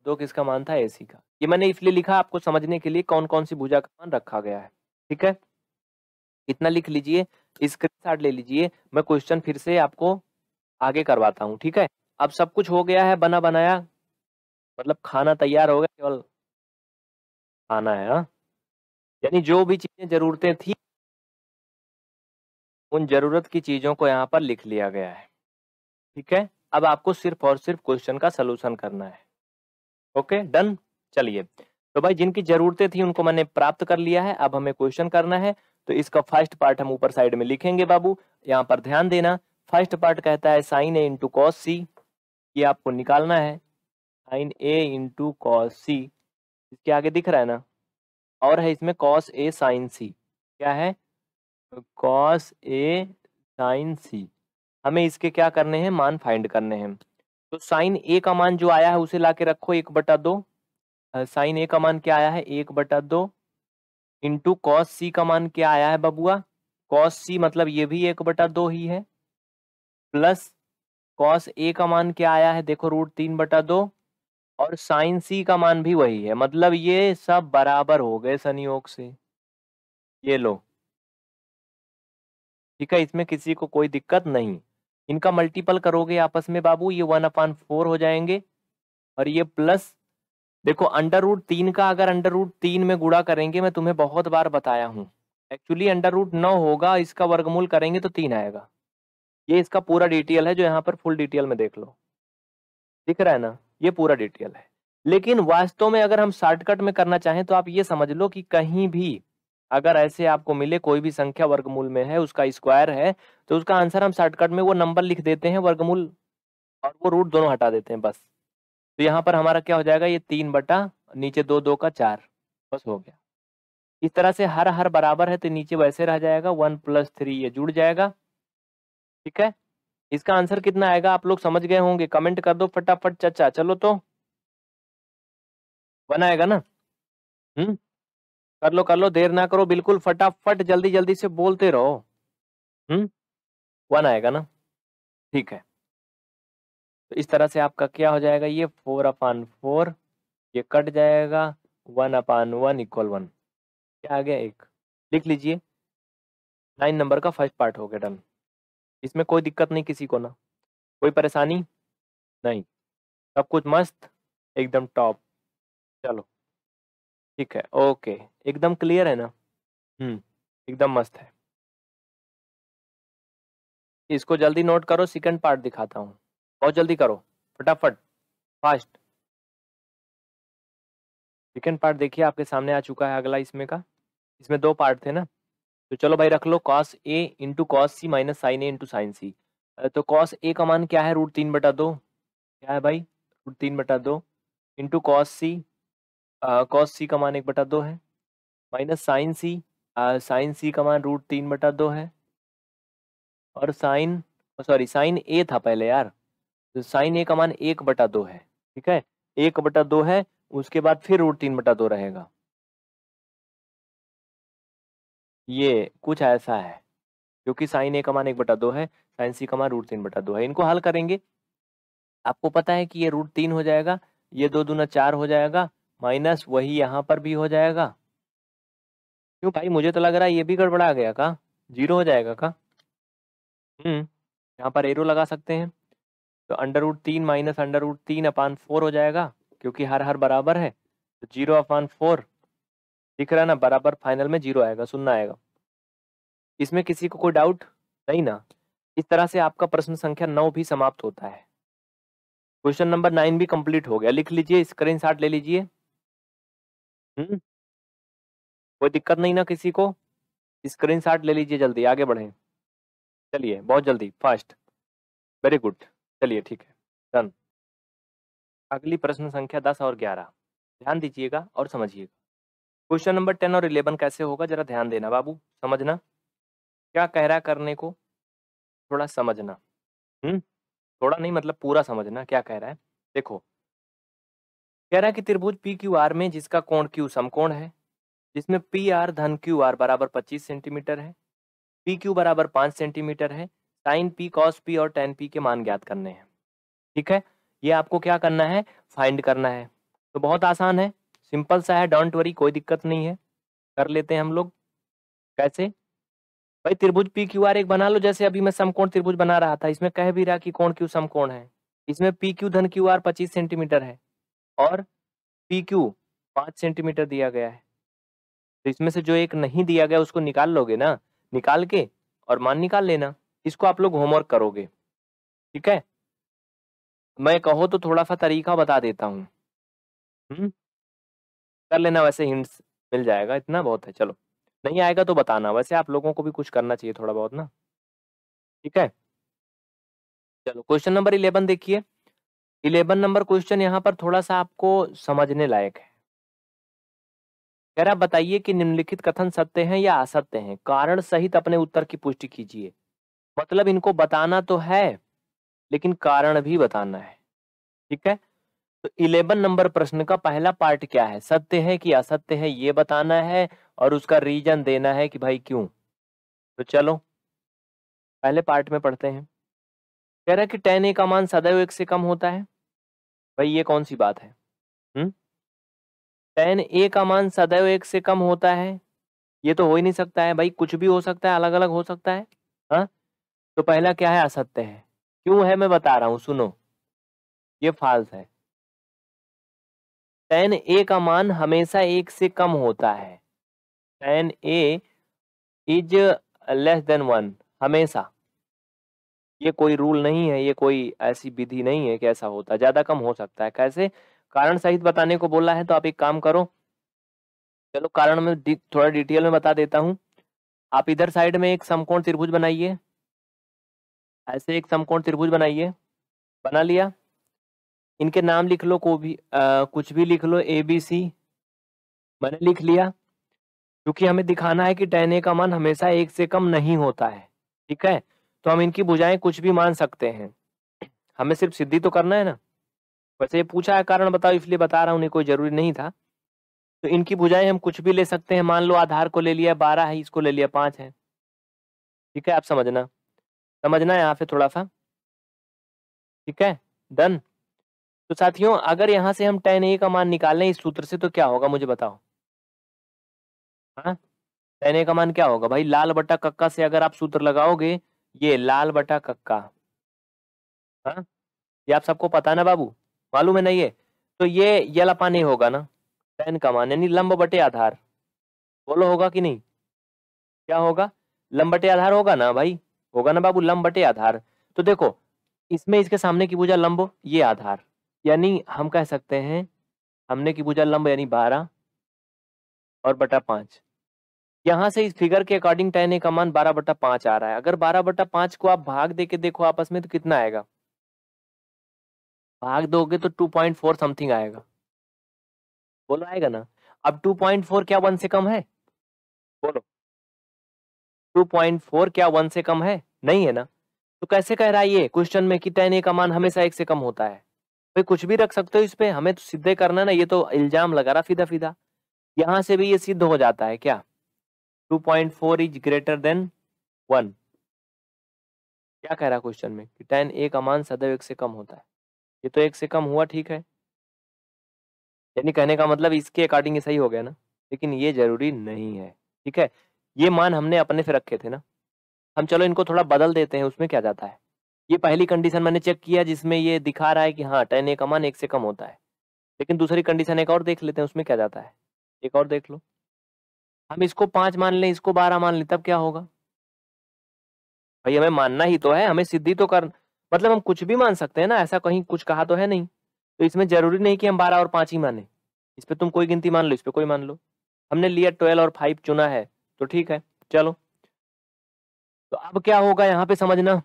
दो किसका मान था एसी का ये मैंने इसलिए लिखा आपको समझने के लिए कौन कौन सी भुजा का मान रखा गया है ठीक है इतना लिख लीजिए स्क्रीनशॉट ले लीजिए मैं क्वेश्चन फिर से आपको आगे करवाता हूँ ठीक है अब सब कुछ हो गया है बना बनाया मतलब खाना तैयार हो गया केवल खाना है हाँ। यानी जो भी चीजें जरूरतें थी उन जरूरत की चीजों को यहाँ पर लिख लिया गया है ठीक है अब आपको सिर्फ और सिर्फ क्वेश्चन का सलूशन करना है ओके डन चलिए तो भाई जिनकी जरूरतें थी उनको मैंने प्राप्त कर लिया है अब हमें क्वेश्चन करना है तो इसका फर्स्ट पार्ट हम ऊपर साइड में लिखेंगे बाबू यहाँ पर ध्यान देना फर्स्ट पार्ट कहता है sine A into cos C ये आपको निकालना है sine A into cos C इसके आगे दिख रहा है ना और है इसमें कॉस ए साइन सी क्या है कॉस ए साइन सी हमें इसके क्या करने हैं मान फाइंड करने हैं तो साइन ए का मान जो आया है उसे ला के रखो एक बटा दो साइन ए का मान क्या आया है एक बटा दो इंटू कॉस सी का मान क्या आया है बबुआ कॉस सी मतलब ये भी एक बटा दो ही है प्लस कॉस ए का मान क्या आया है देखो रूट तीन बटा दो और साइन सी का मान भी वही है मतलब ये सब बराबर हो गए संयोग से ये लो ठीक है इसमें किसी को कोई दिक्कत नहीं इनका मल्टीपल करोगे आपस में बाबू ये वन अपान फोर हो जाएंगे और ये प्लस देखो अंडर रूट तीन का अगर अंडर रूट तीन में गुड़ा करेंगे मैं तुम्हें बहुत बार बताया हूँ एक्चुअली अंडर रूट नौ होगा इसका वर्गमूल करेंगे तो तीन आएगा ये इसका पूरा डिटेल है जो यहाँ पर फुल डिटेल में देख लो दिख रहा है ना ये पूरा डिटेल है लेकिन वास्तव में अगर हम शॉर्टकट में करना चाहें तो आप ये समझ लो कि कहीं भी अगर ऐसे आपको मिले कोई भी संख्या वर्गमूल में है उसका स्क्वायर है तो उसका आंसर हम शॉर्टकट में वो नंबर लिख देते हैं वर्गमूल और वो रूट दोनों हटा देते हैं बस तो यहाँ पर हमारा क्या हो जाएगा ये तीन बटा नीचे दो दो का चार बस हो गया इस तरह से हर हर बराबर है तो नीचे वैसे रह जाएगा वन प्लस थ्री ये जुड़ जाएगा ठीक है इसका आंसर कितना आएगा आप लोग समझ गए होंगे कमेंट कर दो फटाफट चचा चलो तो बनाएगा ना हम्म कर लो कर लो देर ना करो बिल्कुल फटाफट जल्दी जल्दी से बोलते रहो हम्म वन आएगा ना ठीक है तो इस तरह से आपका क्या हो जाएगा ये फोर अपान फोर ये कट जाएगा one upon one equal one क्या आ गया एक लिख लीजिए नाइन नंबर का फर्स्ट पार्ट हो गया डन इसमें कोई दिक्कत नहीं किसी को ना कोई परेशानी नहीं सब कुछ मस्त एकदम टॉप चलो ठीक है ओके एकदम क्लियर है ना हम्म एकदम मस्त है इसको जल्दी नोट करो सेकंड पार्ट दिखाता हूँ बहुत जल्दी करो फटाफट फास्ट सेकंड पार्ट देखिए आपके सामने आ चुका है अगला इसमें का इसमें दो पार्ट थे ना तो चलो भाई रख लो cos A into cos C minus sine A into sine C तो कॉस ए का मान क्या है रूट तीन बटा दो क्या है भाई रूट तीन बटा दो into cos C cos C का मान एक बटा दो है minus sine C sine C का मान रूट तीन बटा दो है और साइन सॉरी साइन ए था पहले यार तो साइन ए का मान एक बटा दो है ठीक है एक बटा दो है उसके बाद फिर रूट तीन बटा दो रहेगा ये कुछ ऐसा है क्योंकि साइन ए का मान एक बटा दो है साइन सी का मान रूट तीन बटा दो है इनको हल करेंगे आपको पता है कि ये रूट तीन हो जाएगा ये दो दूना चार हो जाएगा माइनस वही यहाँ पर भी हो जाएगा क्यों भाई मुझे तो लग रहा है ये भी गड़बड़ा गया का जीरो हो जाएगा का हम्म यहाँ पर एरो लगा सकते हैं तो अंडर रूट तीन माइनस अंडर रूट तीन अपान फोर हो जाएगा क्योंकि हर हर बराबर है तो जीरो अपान फोर दिख रहा ना बराबर फाइनल में जीरो आएगा सुनना आएगा इसमें किसी को कोई डाउट नहीं ना इस तरह से आपका प्रश्न संख्या नौ भी समाप्त होता है क्वेश्चन नंबर नाइन भी कंप्लीट हो गया लिख लीजिए स्क्रीन ले लीजिए हम्म कोई दिक्कत नहीं ना किसी को? स्क्रीनशॉट ले लीजिए जल्दी, आगे बढ़ें। चलिए, बहुत जल्दी, फ़ास्ट। Very good. चलिए ठीक है, डन। अगली प्रश्न संख्या दस और ग्यारह ध्यान दीजिएगा और समझिएगा। क्वेश्चन नंबर टेन और इलेवन कैसे होगा ज़रा ध्यान देना बाबू, समझना। क्या कह रहा है करने को? थोड़ा समझना। हम्म थोड़ा नहीं मतलब पूरा समझना क्या कह रहा है। देखो कह रहा है कि त्रिभुज पी क्यू आर में जिसका कोण क्यू समकोण है जिसमें पी आर धन क्यू आर बराबर पच्चीस सेंटीमीटर है पी क्यू बराबर पांच सेंटीमीटर है साइन पी कॉस पी और टेन पी के मान ज्ञात करने हैं ठीक है ये आपको क्या करना है फाइंड करना है तो बहुत आसान है सिंपल सा है डोंट वरी कोई दिक्कत नहीं है कर लेते हैं हम लोग कैसे भाई त्रिभुज पी क्यू आर एक बना लो जैसे अभी मैं समकोण त्रिभुज बना रहा था इसमें कह भी रहा कि कोण क्यू समकोण है इसमें पी क्यू धन क्यू आर पच्चीस सेंटीमीटर है और पी क्यू पाँच सेंटीमीटर दिया गया है तो इसमें से जो एक नहीं दिया गया उसको निकाल लोगे ना निकाल के और मान निकाल लेना इसको आप लोग होमवर्क करोगे ठीक है मैं कहो तो थोड़ा सा तरीका बता देता हूँ हम्म? कर लेना वैसे हिंट्स मिल जाएगा इतना बहुत है चलो नहीं आएगा तो बताना वैसे आप लोगों को भी कुछ करना चाहिए थोड़ा बहुत ना ठीक है चलो क्वेश्चन नंबर इलेवन देखिए इलेवन नंबर क्वेश्चन यहाँ पर थोड़ा सा आपको समझने लायक है कह रहा बताइए कि निम्नलिखित कथन सत्य हैं या असत्य हैं कारण सहित अपने उत्तर की पुष्टि कीजिए मतलब इनको बताना तो है लेकिन कारण भी बताना है ठीक है तो इलेवन नंबर प्रश्न का पहला पार्ट क्या है सत्य है कि असत्य है ये बताना है और उसका रीजन देना है कि भाई क्यों तो चलो पहले पार्ट में पढ़ते हैं कह रहा है कि टेन ए का मान सदैव एक से कम होता है भाई ये कौन सी बात है टेन ए का मान सदैव एक से कम होता है ये तो हो ही नहीं सकता है भाई कुछ भी हो सकता है अलग अलग हो सकता है हा? तो पहला क्या है असत्य है क्यों है मैं बता रहा हूं सुनो ये फाल्स है टेन ए का मान हमेशा एक से कम होता है tan A is less than one हमेशा ये कोई रूल नहीं है ये कोई ऐसी विधि नहीं है कि ऐसा होता ज्यादा कम हो सकता है कैसे कारण सहित बताने को बोला है तो आप एक काम करो चलो कारण में थोड़ा डिटेल में बता देता हूँ आप इधर साइड में एक समकोण त्रिभुज बनाइए ऐसे एक समकोण त्रिभुज बनाइए बना लिया इनके नाम लिख लो को भी आ, कुछ भी लिख लो ए बी सी मैंने लिख लिया क्योंकि हमें दिखाना है कि टेन ए का मान हमेशा एक से कम नहीं होता है ठीक है तो हम इनकी बुझाएं कुछ भी मान सकते हैं हमें सिर्फ सिद्धि तो करना है ना वैसे ये पूछा है कारण बताओ इसलिए बता रहा हूँ कोई जरूरी नहीं था तो इनकी बुझाएं हम कुछ भी ले सकते हैं मान लो आधार को ले लिया बारह है इसको ले लिया पाँच है ठीक है आप समझना समझना यहाँ पे थोड़ा सा ठीक है डन तो साथियों अगर यहाँ से हम टेन ए का मान निकालें इस सूत्र से तो क्या होगा मुझे बताओ हाँ टेन ए का मान क्या होगा भाई लाल बट्टा कक्का से अगर आप सूत्र लगाओगे ये लाल बटा कक्का हा? ये आप सबको पता ना बाबू मालूम है ना ये तो ये यलपा नहीं होगा ना टेन का मान यानी लंब बटे आधार बोलो होगा कि नहीं क्या होगा लंब बटे आधार होगा ना भाई होगा ना बाबू लंब बटे आधार तो देखो इसमें इसके सामने की भुजा लंब ये आधार यानी हम कह सकते हैं हमने की भुजा लंब यानी बारह और बटा पाँच यहाँ से इस फिगर के अकॉर्डिंग टेन ए का मान बारह बटा पांच आ रहा है अगर बारह बटा पांच को आप भाग दे के देखो आपस में तो कितना आएगा भाग दोगे तो टू पॉइंट फोर समथिंग आएगा बोलो आएगा ना अब टू पॉइंट फोर क्या वन से कम है बोलो टू पॉइंट फोर क्या वन से कम है नहीं है ना तो कैसे कह रहा है ये क्वेश्चन में कि टेन ए का मान हमेशा एक से कम होता है भाई कुछ भी रख सकते हो इस पे हमें तो सीधे करना ना ये तो इल्जाम लगा रहा फीदा फीदा यहाँ से भी ये सिद्ध हो जाता है क्या 2.4 इज ग्रेटर देन वन क्या कह रहा क्वेश्चन में कि टेन ए का मान सदैव एक से कम होता है ये तो एक से कम हुआ ठीक है यानी कहने का मतलब इसके अकॉर्डिंग सही हो गया ना लेकिन ये जरूरी नहीं है ठीक है ये मान हमने अपने से रखे थे ना हम चलो इनको थोड़ा बदल देते हैं उसमें क्या जाता है ये पहली कंडीशन मैंने चेक किया जिसमें ये दिखा रहा है कि हाँ टेन ए का मान एक से कम होता है लेकिन दूसरी कंडीशन एक और देख लेते हैं उसमें क्या जाता है एक और देख लो हम इसको पांच मान लें इसको बारह मान लें तब क्या होगा भाई हमें मानना ही तो है हमें सिद्धि तो कर मतलब हम कुछ भी मान सकते हैं ना ऐसा कहीं कुछ कहा तो है नहीं तो इसमें जरूरी नहीं कि हम बारह और पांच ही माने इस पर तुम कोई गिनती मान लो इस पर कोई मान लो हमने लिया ट्वेल्व और फाइव चुना है तो ठीक है चलो तो अब क्या होगा यहाँ पे समझना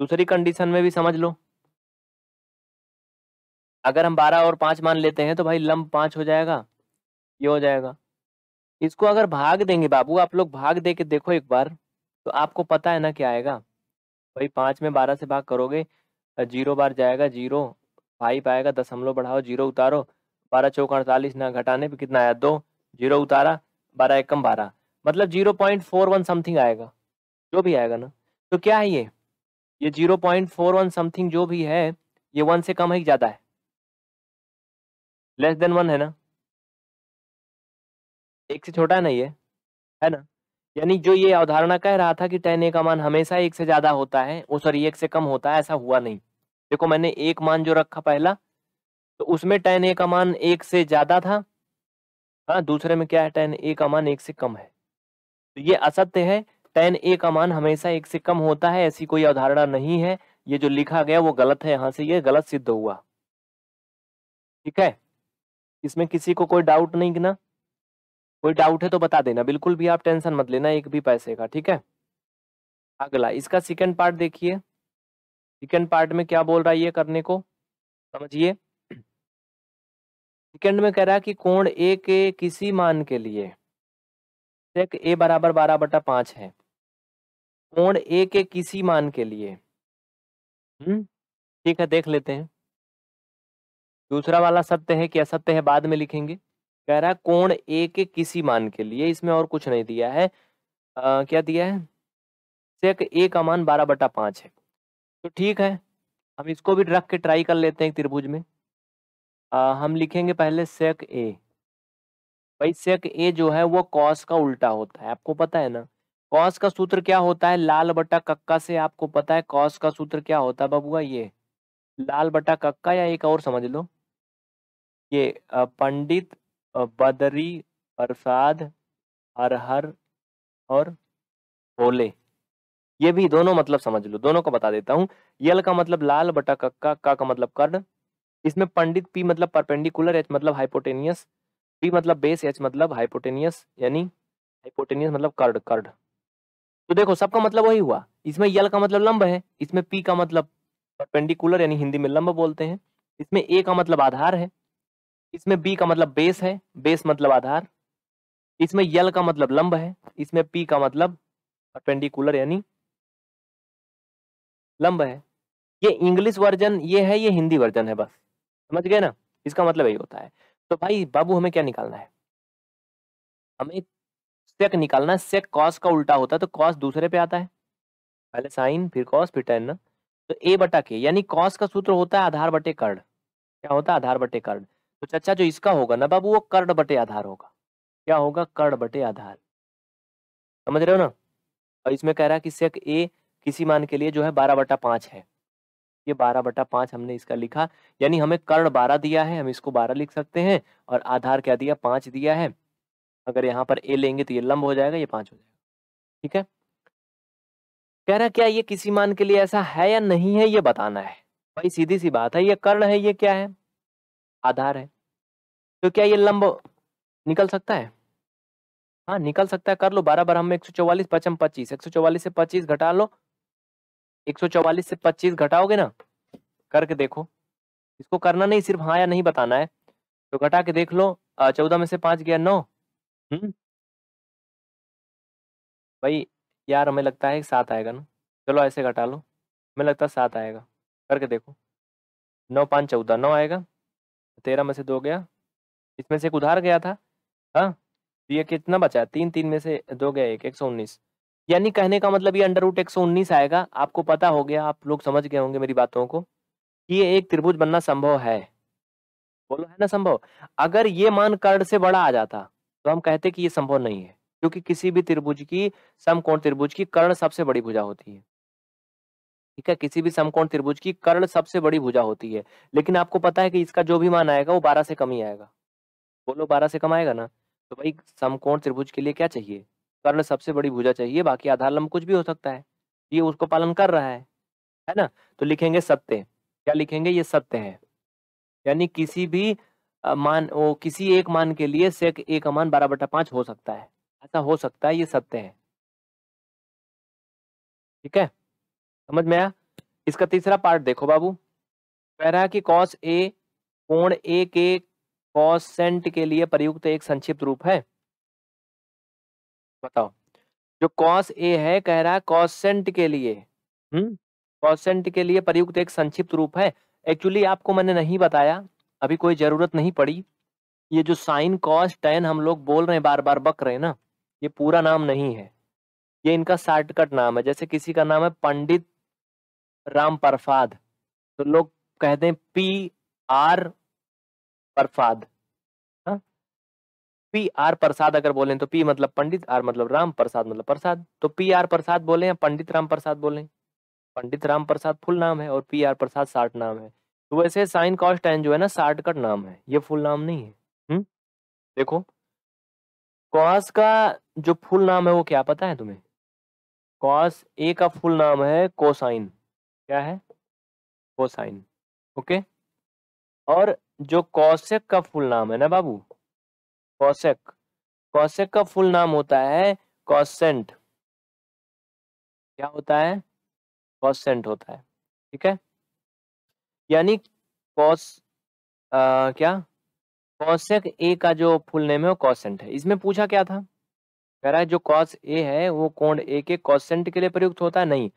दूसरी कंडीशन में भी समझ लो अगर हम बारह और पांच मान लेते हैं तो भाई लंब पांच हो जाएगा ये हो जाएगा इसको अगर भाग देंगे बाबू आप लोग भाग दे के देखो एक बार तो आपको पता है ना क्या आएगा भाई पाँच में बारह से भाग करोगे जीरो बार जाएगा जीरो फाइव आएगा दशमलव बढ़ाओ जीरो उतारो बारह चौक अड़तालीस ना घटाने पे कितना आया दो जीरो उतारा बारह एकम बारह मतलब zero point four one something आएगा जो भी आएगा ना तो क्या है ये ये zero point four one something जो भी है ये वन से कम है कि ज़्यादा है लेस देन वन है ना एक से छोटा नहीं है है ना यानी जो ये अवधारणा कह रहा था कि टेन ए का मान हमेशा एक से ज्यादा होता है वो सॉरी एक से कम होता है ऐसा हुआ नहीं देखो मैंने एक मान जो रखा पहला तो उसमें टेन ए का मान एक से ज्यादा था हाँ दूसरे में क्या है टेन ए का मान एक से कम है तो ये असत्य है टेन ए का मान हमेशा एक से कम होता है ऐसी कोई अवधारणा नहीं है ये जो लिखा गया वो गलत है यहाँ से ये गलत सिद्ध हुआ ठीक है इसमें किसी को कोई डाउट नहीं ना कोई डाउट है तो बता देना बिल्कुल भी आप टेंशन मत लेना एक भी पैसे का ठीक है अगला इसका सेकंड पार्ट देखिए सेकंड पार्ट में क्या बोल रहा है ये करने को समझिए सेकंड में कह रहा है कि कोण ए के किसी मान के लिए चेक ए बराबर बारह बटा पांच है कोण ए के किसी मान के लिए हम्म ठीक है देख लेते हैं दूसरा वाला सत्य है कि असत्य है बाद में लिखेंगे कह रहा है कोण ए के किसी मान के लिए इसमें और कुछ नहीं दिया है आ, क्या दिया है सेक ए का मान बारह बटा पाँच है तो ठीक है हम इसको भी रख के ट्राई कर लेते हैं त्रिभुज में आ, हम लिखेंगे पहले सेक ए भाई सेक ए जो है वो कॉस का उल्टा होता है आपको पता है ना कॉस का सूत्र क्या होता है लाल बटा कक्का से आपको पता है कॉस का सूत्र क्या होता है बबुआ ये लाल बटा कक्का या एक और समझ लो ये पंडित बदरी प्रसाद अरहर और भोले ये भी दोनों मतलब समझ लो दोनों को बता देता हूँ यल का मतलब लाल बटा कक्का का का मतलब कर्ण इसमें पंडित पी मतलब परपेंडिकुलर एच मतलब हाइपोटेनियस पी मतलब बेस एच मतलब हाइपोटेनियस यानी हाइपोटेनियस मतलब कर्ड कर्ड तो देखो सबका मतलब वही हुआ इसमें यल का मतलब लंब है इसमें पी का मतलब परपेंडिकुलर यानी हिंदी में लंब बोलते हैं इसमें ए का मतलब आधार है इसमें बी का मतलब बेस है बेस मतलब आधार इसमें यल का मतलब लंब है इसमें पी का मतलब अपेंडिकुलर यानी लंब है ये इंग्लिश वर्जन ये है ये हिंदी वर्जन है बस समझ गए ना इसका मतलब यही होता है तो भाई बाबू हमें क्या निकालना है हमें सेक निकालना है सेक कॉस का उल्टा होता है तो कॉस दूसरे पे आता है पहले साइन फिर कॉस फिर टेन तो ए बटा के यानी कॉस का सूत्र होता है आधार बटे कर्ड क्या होता है आधार बटे कर्ड तो चाचा अच्छा जो इसका होगा ना बाबू वो कर्ण बटे आधार होगा क्या होगा कर्ण बटे आधार समझ रहे हो ना और इसमें कह रहा है कि सेक ए किसी मान के लिए जो है बारह बटा पांच है ये बारह बटा पांच हमने इसका लिखा यानी हमें कर्ण बारह दिया है हम इसको बारह लिख सकते हैं और आधार क्या दिया पांच दिया है अगर यहाँ पर ए लेंगे तो ये लंब हो जाएगा ये पांच हो जाएगा ठीक है कह रहा क्या ये किसी मान के लिए ऐसा है या नहीं है ये बताना है भाई सीधी सी बात है ये कर्ण है ये क्या है आधार है तो क्या ये लंब निकल सकता है हाँ निकल सकता है कर लो बारह बारह हम एक सौ चौवालीस पचम पच्चीस एक सौ चौवालीस से पच्चीस घटा लो एक सौ चौवालीस से पच्चीस घटाओगे ना करके देखो इसको करना नहीं सिर्फ हाँ या नहीं बताना है तो घटा के देख लो चौदह में से पांच गया नौ हम्म भाई यार हमें लगता है सात आएगा ना चलो ऐसे घटा लो हमें लगता है सात आएगा करके देखो नौ पाँच चौदह नौ आएगा तेरह में से दो गया इसमें से एक उधार गया था हाँ तो ये कितना बचा तीन तीन में से दो गया एक एक सौ उन्नीस यानी कहने का मतलब ये अंडर रूट एक सौ उन्नीस आएगा आपको पता हो गया आप लोग समझ गए होंगे मेरी बातों को कि ये एक त्रिभुज बनना संभव है बोलो है ना संभव अगर ये मान कर्ण से बड़ा आ जाता तो हम कहते कि ये संभव नहीं है क्योंकि किसी भी त्रिभुज की समकोण त्रिभुज की कर्ण सबसे बड़ी भुजा होती है ठीक है किसी भी समकोण त्रिभुज की कर्ण सबसे बड़ी भुजा होती है लेकिन आपको पता है कि इसका जो भी मान आएगा वो बारह से कम ही आएगा बोलो बारह से कम आएगा ना तो भाई समकोण त्रिभुज के लिए क्या चाहिए कर्ण सबसे बड़ी भुजा चाहिए बाकी आधार लंब कुछ भी हो सकता है ये उसको पालन कर रहा है है ना तो लिखेंगे सत्य क्या लिखेंगे ये सत्य है यानी किसी भी मान वो किसी एक मान के लिए सेक एक मान बारह बटा पांच हो सकता है ऐसा हो सकता है ये सत्य है ठीक है समझ में आया इसका तीसरा पार्ट देखो बाबू कह रहा है कि कॉस ए कोण ए के कॉसेंट के लिए प्रयुक्त एक संक्षिप्त रूप है बताओ जो कॉस ए है कह रहा है कॉसेंट के लिए हम्म कॉसेंट के लिए प्रयुक्त एक संक्षिप्त रूप है एक्चुअली आपको मैंने नहीं बताया अभी कोई जरूरत नहीं पड़ी ये जो साइन कॉस टेन हम लोग बोल रहे हैं बार बार बक रहे हैं ना ये पूरा नाम नहीं है ये इनका शॉर्टकट नाम है जैसे किसी का नाम है पंडित राम परफाद तो लोग कहते हैं पी आर परफाद हाँ? पी आर प्रसाद अगर बोले तो पी मतलब पंडित आर मतलब राम प्रसाद मतलब प्रसाद तो पी आर प्रसाद बोले या पंडित राम प्रसाद बोले पंडित राम प्रसाद फुल नाम है और पी आर प्रसाद साठ नाम है तो वैसे साइन कॉस्ट एन जो है ना साठ का नाम है ये फुल नाम नहीं है हुँ? देखो कॉस का जो फुल नाम है वो क्या पता है तुम्हें कॉस ए का फुल नाम है कोसाइन क्या है कोसाइन ओके और जो कौशिक का फुल नाम है ना बाबू कौशिक कौशिक का फुल नाम होता है कौसेंट क्या होता है कॉसेंट होता है ठीक है यानी कौस क्या कौशिक ए का जो फुल नेम है वो कौसेंट है इसमें पूछा क्या था कह रहा है जो कॉस ए है वो कोण ए के कॉसेंट के लिए प्रयुक्त होता है नहीं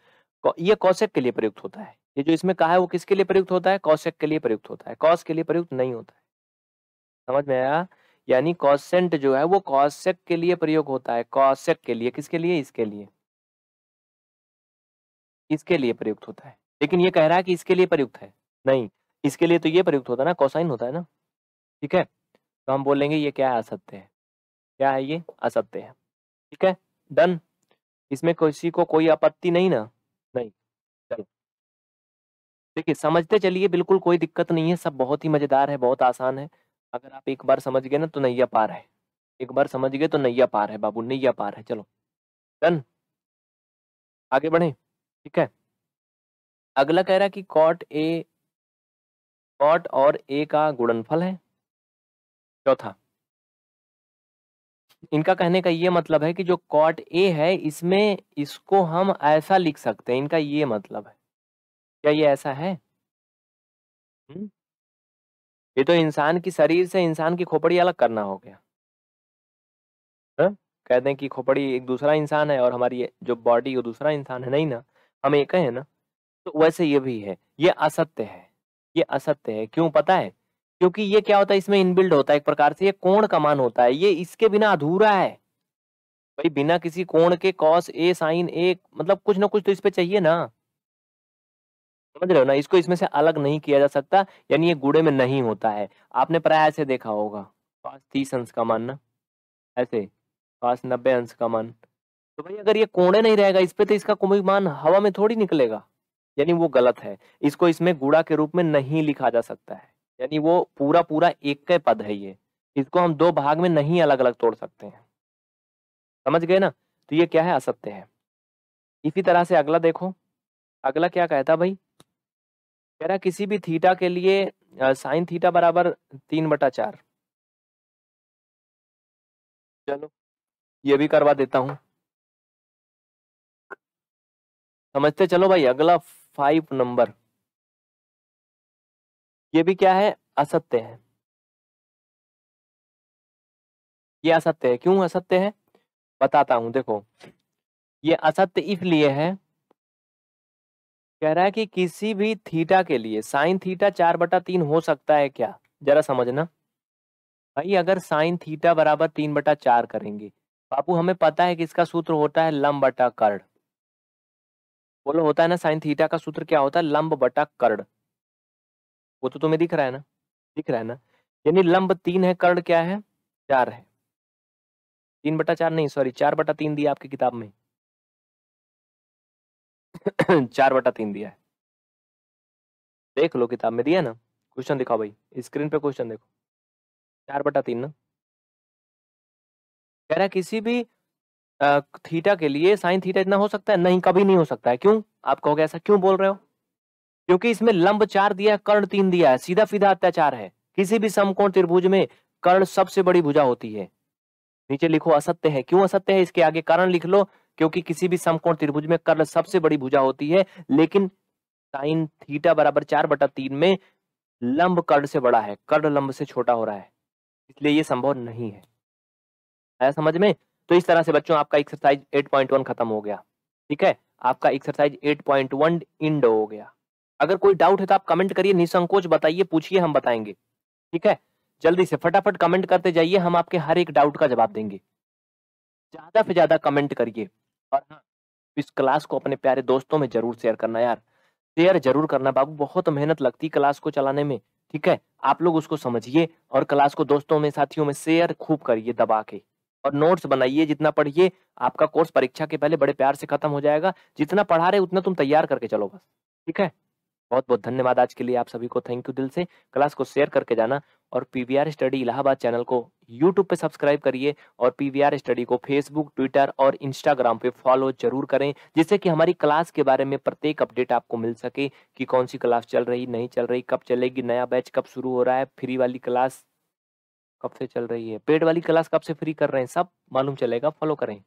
ये कौशेक के लिए प्रयुक्त होता है ये जो इसमें कहा है वो किसके लिए प्रयुक्त होता है कौशेक के लिए प्रयुक्त होता है कॉस के लिए प्रयुक्त नहीं होता है समझ में आया यानी कॉसेंट जो है वो कॉसेक के लिए प्रयोग होता है कॉसेक के लिए किसके लिए इसके लिए इसके लिए प्रयुक्त होता है लेकिन ये कह रहा है कि इसके लिए प्रयुक्त है नहीं इसके लिए तो ये प्रयुक्त होता है ना कौशाइन होता है ना ठीक है तो हम बोलेंगे ये क्या है असत्य है क्या है ये असत्य है ठीक है डन इसमें किसी को कोई आपत्ति नहीं ना नहीं चलो देखिए समझते चलिए बिल्कुल कोई दिक्कत नहीं है सब बहुत ही मजेदार है बहुत आसान है अगर आप एक बार समझ गए ना तो नैया पार है एक बार समझ गए तो नैया पार है बाबू नैया पार है चलो डन आगे बढ़े ठीक है अगला कह रहा कि कॉट ए कॉट और ए का गुणनफल है चौथा इनका कहने का ये मतलब है कि जो कॉट ए है इसमें इसको हम ऐसा लिख सकते हैं इनका ये मतलब है क्या ये ऐसा है हुँ? हम्म। ये तो इंसान की शरीर से इंसान की खोपड़ी अलग करना हो गया हा? कह दें कि खोपड़ी एक दूसरा इंसान है और हमारी जो बॉडी वो दूसरा इंसान है नहीं ना हम एक है ना तो वैसे ये भी है ये असत्य है ये असत्य है क्यों पता है क्योंकि ये क्या होता है इसमें इनबिल्ड होता है एक प्रकार से ये कोण का मान होता है ये इसके बिना अधूरा है भाई बिना किसी कोण के कॉस ए साइन ए मतलब कुछ ना कुछ तो इस पे चाहिए ना समझ रहे हो ना इसको इसमें से अलग नहीं किया जा सकता यानी ये गुड़े में नहीं होता है आपने प्राय ऐसे देखा होगा पास तीस अंश का मान ना ऐसे पास नब्बे अंश का मान तो भाई अगर ये कोणे नहीं रहेगा इस पे तो इसका कुमिक मान हवा में थोड़ी निकलेगा यानी वो गलत है इसको इसमें गुड़ा के रूप में नहीं लिखा जा सकता है यानी वो पूरा पूरा एक पद है ये इसको हम दो भाग में नहीं अलग अलग तोड़ सकते हैं समझ गए ना तो ये क्या है असत्य है इसी तरह से अगला देखो अगला क्या कहता भाई कह रहा किसी भी थीटा के लिए साइन थीटा बराबर तीन बटा चार चलो ये भी करवा देता हूं समझते चलो भाई अगला फाइव नंबर ये भी क्या है असत्य है ये असत्य है क्यों असत्य है बताता हूं देखो ये असत्य इसलिए है कह रहा है कि किसी भी थीटा के लिए साइन थीटा चार बटा तीन हो सकता है क्या जरा समझना भाई अगर साइन थीटा बराबर तीन बटा चार करेंगे बापू हमें पता है कि इसका सूत्र होता है लंब बटा कर्ण बोलो होता है ना साइन थीटा का सूत्र क्या होता है लंब बटा कर्ण वो तो तुम्हें दिख रहा है ना दिख रहा है ना यानी लंब तीन है कर्ण क्या है चार है तीन बटा चार नहीं सॉरी चार बटा तीन दिया आपकी किताब में चार बटा तीन दिया है देख लो किताब में दिया ना क्वेश्चन दिखाओ भाई स्क्रीन पे क्वेश्चन देखो चार बटा तीन ना कह रहा किसी भी थीटा के लिए साइन थीटा इतना हो सकता है नहीं कभी नहीं हो सकता है क्यों आप कहोगे ऐसा क्यों बोल रहे हो क्योंकि इसमें लंब चार दिया कर्ण तीन दिया है सीधा सीधा अत्याचार है किसी भी समकोण त्रिभुज में कर्ण सबसे बड़ी भुजा होती है नीचे लिखो असत्य है क्यों असत्य है इसके आगे कारण लिख लो क्योंकि किसी भी समकोण त्रिभुज में कर्ण सबसे बड़ी भुजा होती है लेकिन साइन थीटा बराबर चार बटा तीन में लंब कर्ण से बड़ा है कर्ण लंब से छोटा हो रहा है इसलिए ये संभव नहीं है आया समझ में तो इस तरह से बच्चों आपका एक्सरसाइज 8.1 खत्म हो गया ठीक है आपका एक्सरसाइज 8.1 इंड हो गया अगर कोई डाउट है तो आप कमेंट करिए निसंकोच बताइए पूछिए हम बताएंगे ठीक है जल्दी से फटाफट कमेंट करते जाइए हम आपके हर एक डाउट का जवाब देंगे ज्यादा से ज्यादा कमेंट करिए और हाँ इस क्लास को अपने प्यारे दोस्तों में जरूर शेयर करना यार शेयर जरूर करना बाबू बहुत मेहनत लगती है क्लास को चलाने में ठीक है आप लोग उसको समझिए और क्लास को दोस्तों में साथियों में शेयर खूब करिए दबा के और नोट्स बनाइए जितना पढ़िए आपका कोर्स परीक्षा के पहले बड़े प्यार से खत्म हो जाएगा जितना पढ़ा रहे उतना तुम तैयार करके चलो बस ठीक है बहुत बहुत धन्यवाद आज के लिए आप सभी को थैंक यू दिल से क्लास को शेयर करके जाना और पीवीआर स्टडी इलाहाबाद चैनल को यूट्यूब पे सब्सक्राइब करिए और पीवीआर स्टडी को फेसबुक ट्विटर और इंस्टाग्राम पे फॉलो जरूर करें जिससे कि हमारी क्लास के बारे में प्रत्येक अपडेट आपको मिल सके कि कौन सी क्लास चल रही नहीं चल रही कब चलेगी नया बैच कब शुरू हो रहा है फ्री वाली क्लास कब से चल रही है पेड वाली क्लास कब से फ्री कर रहे हैं सब मालूम चलेगा फॉलो करें